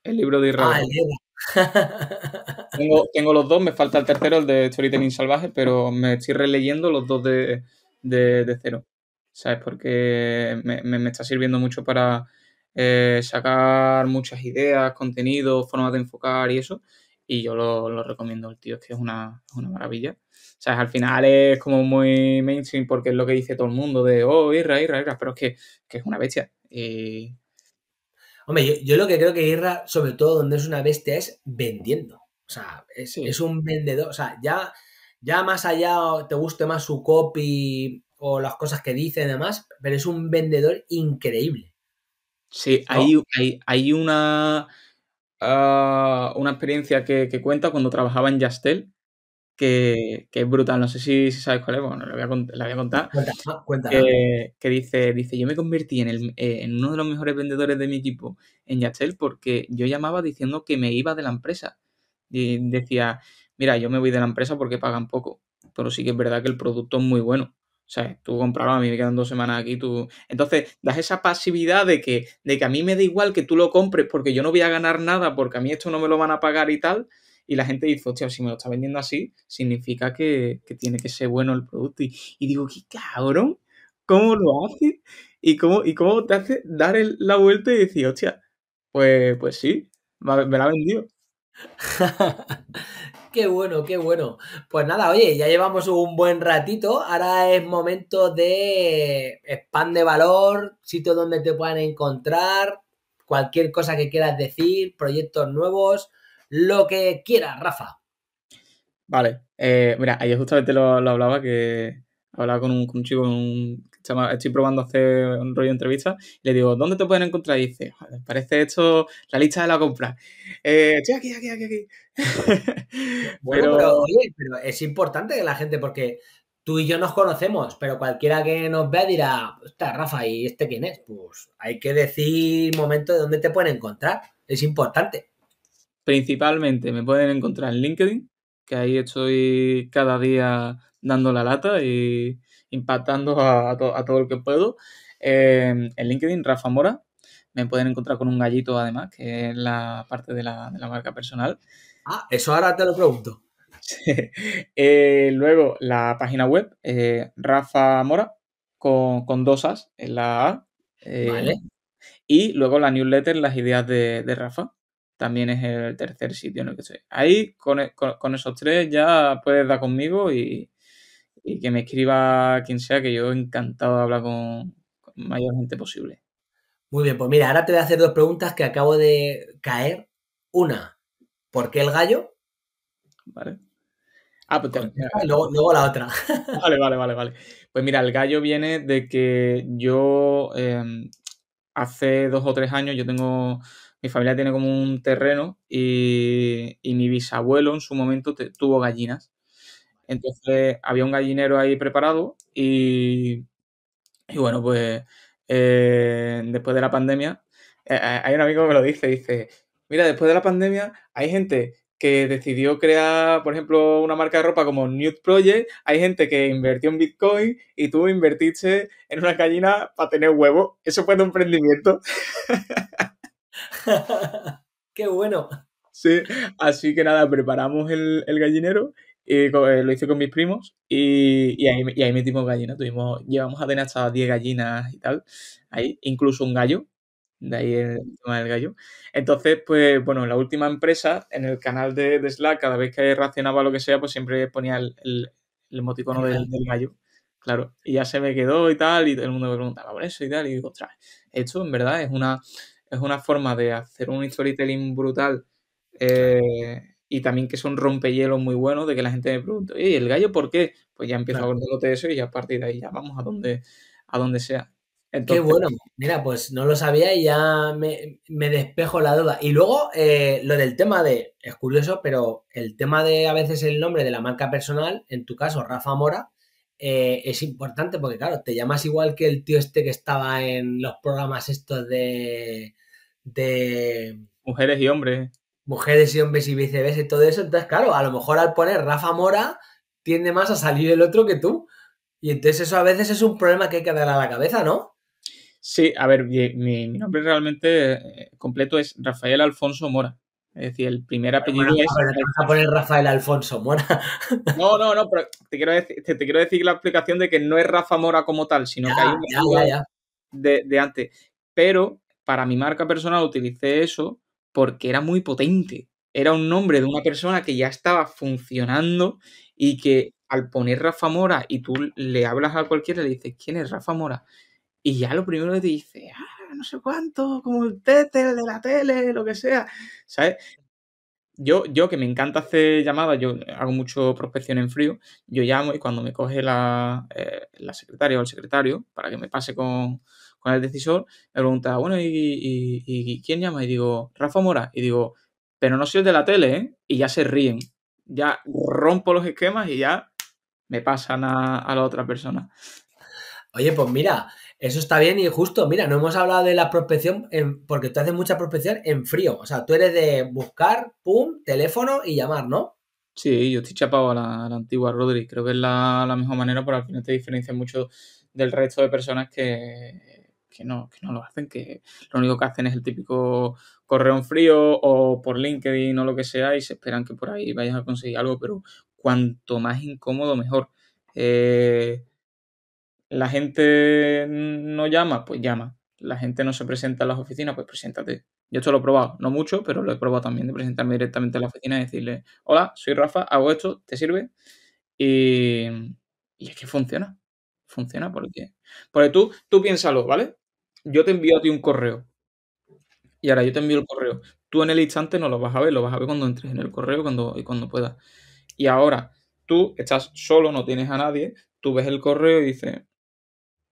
el libro de Israel. Ah, tengo, los dos, me falta el tercero, el de Storytelling Salvaje, pero me estoy releyendo los dos de, cero. ¿Sabes? Porque me, está sirviendo mucho para eh, sacar muchas ideas, contenidos, formas de enfocar y eso. Y yo lo, recomiendo, el tío, es que es una, maravilla. ¿Sabes? Al final es como muy mainstream porque es lo que dice todo el mundo de, oh, Irra, Irra, Irra, pero es que, que es una bestia. Y Hombre, yo, lo que creo que Irra, sobre todo donde es una bestia, es vendiendo. O sea, es, un vendedor. O sea, ya, ya más allá te guste más su copy o las cosas que dice y demás, pero es un vendedor increíble. Sí, hay, hay, una, ah, una experiencia que, que, cuenta cuando trabajaba en Yastel, que, es brutal. No sé si, sabes cuál es, bueno, la voy a, contar. Ah, que, dice, dice, yo me convertí en, el, eh, uno de los mejores vendedores de mi equipo en Yachel porque yo llamaba diciendo que me iba de la empresa. Y decía, mira, yo me voy de la empresa porque pagan poco, pero sí que es verdad que el producto es muy bueno. O sea, tú comprabas a mí me quedan dos semanas aquí, tú... Entonces, das esa pasividad de que, de que a mí me da igual que tú lo compres porque yo no voy a ganar nada, porque a mí esto no me lo van a pagar y tal, y la gente dice, hostia, si me lo está vendiendo así, significa que, tiene que ser bueno el producto. Y, digo, qué cabrón, ¿cómo lo hace? ¿Y cómo, y cómo te hace dar la vuelta y decir, hostia, pues, pues sí, me, la vendió. qué bueno, qué bueno. Pues nada, oye, ya llevamos un buen ratito. Ahora es momento de de valor, sitio donde te puedan encontrar, cualquier cosa que quieras decir, proyectos nuevos, lo que quieras, Rafa. Vale, eh, mira, ayer justamente lo, hablaba, que hablaba con un, chico, estoy probando hacer un rollo de entrevista, y le digo, ¿dónde te pueden encontrar? Y dice, parece esto la lista de la compra. Eh, aquí, aquí, aquí, bueno, pero... oye, pero es importante que la gente, porque tú y yo nos conocemos, pero cualquiera que nos vea dirá, está Rafa, ¿y este quién es? Pues hay que decir momento de dónde te pueden encontrar. Es importante. Principalmente me pueden encontrar en LinkedIn, que ahí estoy cada día dando la lata y impactando a, todo el que puedo. Em, en LinkedIn, Rafa Mora. Me pueden encontrar con un gallito, además, que es la parte de la, marca personal. Ah, eso ahora te lo pregunto. Eh, luego, la página web, eh, Rafa Mora, con, dos as en la A. Eh, vale. Y luego la newsletter, las ideas de Rafa también es el tercer sitio en el que estoy. Ahí con, e, esos tres ya puedes dar conmigo y, que me escriba quien sea, que yo encantado de hablar con, mayor gente posible. Muy bien, pues mira, ahora te voy a hacer dos preguntas que acabo de caer. Una, ¿por qué el gallo? Vale. Ah, pues luego, luego, la otra. Vale, vale, vale, vale. Pues mira, el gallo viene de que yo em, hace dos o tres años yo tengo mi familia tiene como un terreno y, mi bisabuelo en su momento tuvo gallinas. Entonces había un gallinero ahí preparado y, y bueno, pues eh, después de la pandemia, eh, eh, hay un amigo que me lo dice, dice, mira, después de la pandemia hay gente que decidió crear, por ejemplo, una marca de ropa como Nude Project, hay gente que invirtió en Bitcoin y tú invertiste en una gallina para tener huevo. Eso fue de emprendimiento. ¡Qué bueno! Sí, así que nada, preparamos el, el gallinero y eh, eh, lo hice con mis primos y, ahí, metimos gallinas. Tuvimos, llevamos a tener hasta 10 gallinas y tal, ahí, incluso un gallo, de ahí el tema del gallo. Entonces, pues bueno, en la última empresa, en el canal de, Slack, cada vez que reaccionaba lo que sea, pues siempre ponía el, el, emoticono del, del, gallo. Claro, y ya se me quedó y tal, y todo el mundo me preguntaba por eso y tal, y digo, ostras, esto en verdad es una es una forma de hacer un storytelling brutal eh, y también que son rompehielos muy bueno de que la gente me pregunte, ¿y el gallo por qué? Pues ya empiezo claro. a de eso y ya a partir de ahí ya vamos a donde, a donde sea. qué bueno, mira, pues no lo sabía y ya me, me despejo la duda. Y luego eh, lo del tema de, es curioso, pero el tema de a veces el nombre de la marca personal, en tu caso, Rafa Mora, eh, es importante porque, claro, te llamas igual que el tío este que estaba en los programas estos de... de mujeres y hombres. Mujeres y hombres y viceversa y todo eso. Entonces, claro, a lo mejor al poner Rafa Mora tiende más a salir el otro que tú. Y entonces eso a veces es un problema que hay que dar a la cabeza, ¿no? Sí, a ver, mi nombre realmente eh, completo es Rafael Alfonso Mora. Es decir, el primer apellido es. poner Rafael Alfonso Mora. No, no, no, pero te quiero, decir, la explicación de que no es Rafa Mora como tal, sino que hay un de, antes. Pero para mi marca personal utilicé eso porque era muy potente. Era un nombre de una persona que ya estaba funcionando y que al poner Rafa Mora y tú le hablas a cualquiera, le dices, ¿quién es Rafa Mora? Y ya lo primero que te dice, ah, no sé cuánto, como el tete, de la tele, lo que sea, ¿sabes? Yo, yo que me encanta hacer llamadas, yo hago mucho prospección en frío, yo llamo y cuando me coge la, eh, secretaria o el secretario para que me pase con, el decisor, me pregunta, bueno, ¿y, quién llama? Y digo, Rafa Mora. Y digo, pero no soy el de la tele, ¿eh? Y ya se ríen. Ya rompo los esquemas y ya me pasan a la otra persona. Oye, pues mira, eso está bien y justo, mira, no hemos hablado de la prospección porque tú haces mucha prospección en frío. O sea, tú eres de buscar, pum, teléfono y llamar, ¿no? Sí, yo estoy chapado a la, antigua Rodri. Creo que es la, la, mejor manera, por al final te diferencia mucho del resto de personas que, no, que no lo hacen, que lo único que hacen es el típico correo en frío o por LinkedIn o lo que sea y se esperan que por ahí vayas a conseguir algo, pero cuanto más incómodo, mejor. Eh, la gente no llama, pues llama. La gente no se presenta a las oficinas, pues preséntate. Yo esto lo he probado, no mucho, pero lo he probado también de presentarme directamente a la oficina y decirle, hola, soy Rafa, hago esto, ¿te sirve? Y, y es que funciona. Funciona porque. Porque tú, tú piénsalo, ¿vale? Yo te envío a ti un correo. Y ahora yo te envío el correo. Tú en el instante no lo vas a ver, lo vas a ver cuando entres en el correo cuando, y cuando puedas. Y ahora, tú estás solo, no tienes a nadie, tú ves el correo y dices,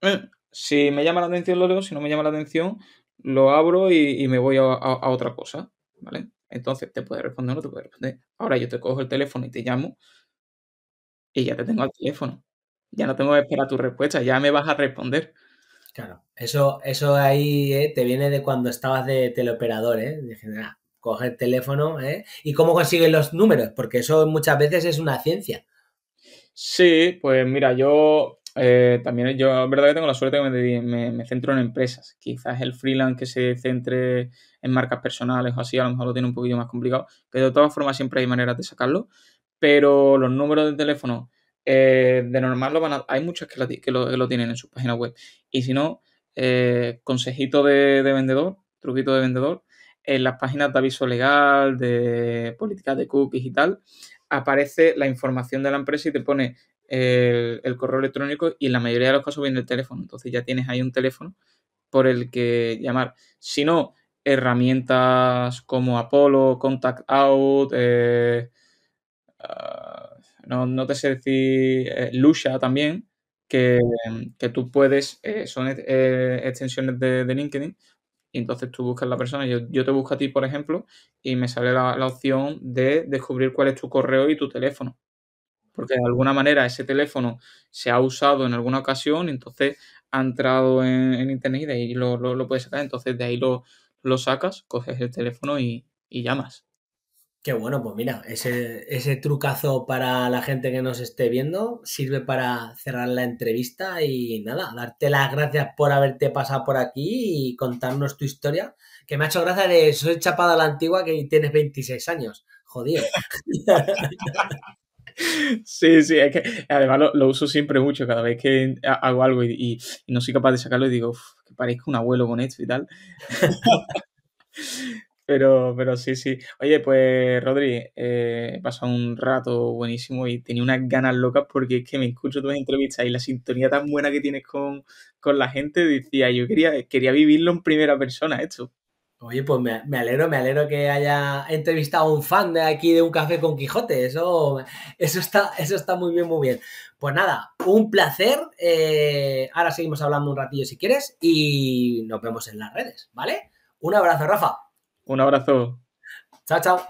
eh, si me llama la atención lo leo, si no me llama la atención, lo abro y, me voy a, otra cosa, ¿vale? Entonces te puede responder o no te puede responder. Ahora yo te cojo el teléfono y te llamo y ya te tengo el teléfono. Ya no tengo que esperar tu respuesta, ya me vas a responder. Claro, eso, eso ahí eh, te viene de cuando estabas de teleoperador, ¿eh? De general, coge el teléfono, ¿eh? ¿Y cómo consigues los números? Porque eso muchas veces es una ciencia. Sí, pues mira, yo eh, también yo, verdad que tengo la suerte que me, centro en empresas. Quizás el freelance que se centre en marcas personales o así, a lo mejor lo tiene un poquillo más complicado, Pero de todas formas siempre hay maneras de sacarlo. Pero los números de teléfono, eh, de normal lo van a, hay muchas que, lo, tienen en su página web. Y si no, eh, consejito de, de, vendedor, truquito de vendedor, en las páginas de aviso legal, de políticas de cookies y tal, aparece la información de la empresa y te pone el, correo electrónico y en la mayoría de los casos viene el teléfono. Entonces ya tienes ahí un teléfono por el que llamar. Si no, herramientas como Apollo, Contact Out, eh, ah, no, te sé decir, eh, también, que, tú puedes, eh, son extensiones de, LinkedIn, y entonces tú buscas la persona. Yo, te busco a ti, por ejemplo, y me sale la, opción de descubrir cuál es tu correo y tu teléfono porque de alguna manera ese teléfono se ha usado en alguna ocasión, entonces ha entrado en, internet y de ahí lo, lo, puedes sacar, entonces de ahí lo, sacas, coges el teléfono y, llamas. Qué bueno, pues mira, ese, ese, trucazo para la gente que nos esté viendo sirve para cerrar la entrevista y nada, darte las gracias por haberte pasado por aquí y contarnos tu historia, que me ha hecho gracia de soy chapada la antigua que tienes 26 años, jodido. Sí, sí, es que además lo, uso siempre mucho, cada vez que hago algo y, no soy capaz de sacarlo y digo, que parezco un abuelo con esto y tal. Pero, pero sí, sí. Oye, pues Rodri, eh, he pasado un rato buenísimo y tenía unas ganas locas porque es que me escucho tus entrevistas y la sintonía tan buena que tienes con, con la gente, decía, yo quería, quería vivirlo en primera persona esto. Oye, pues me, me, alegro, me alegro que haya entrevistado a un fan de aquí de Un Café con Quijote. Eso, eso, está, eso está muy bien, muy bien. Pues nada, un placer. Eh, ahora seguimos hablando un ratillo si quieres y nos vemos en las redes, ¿vale? Un abrazo, Rafa. Un abrazo. Chao, chao.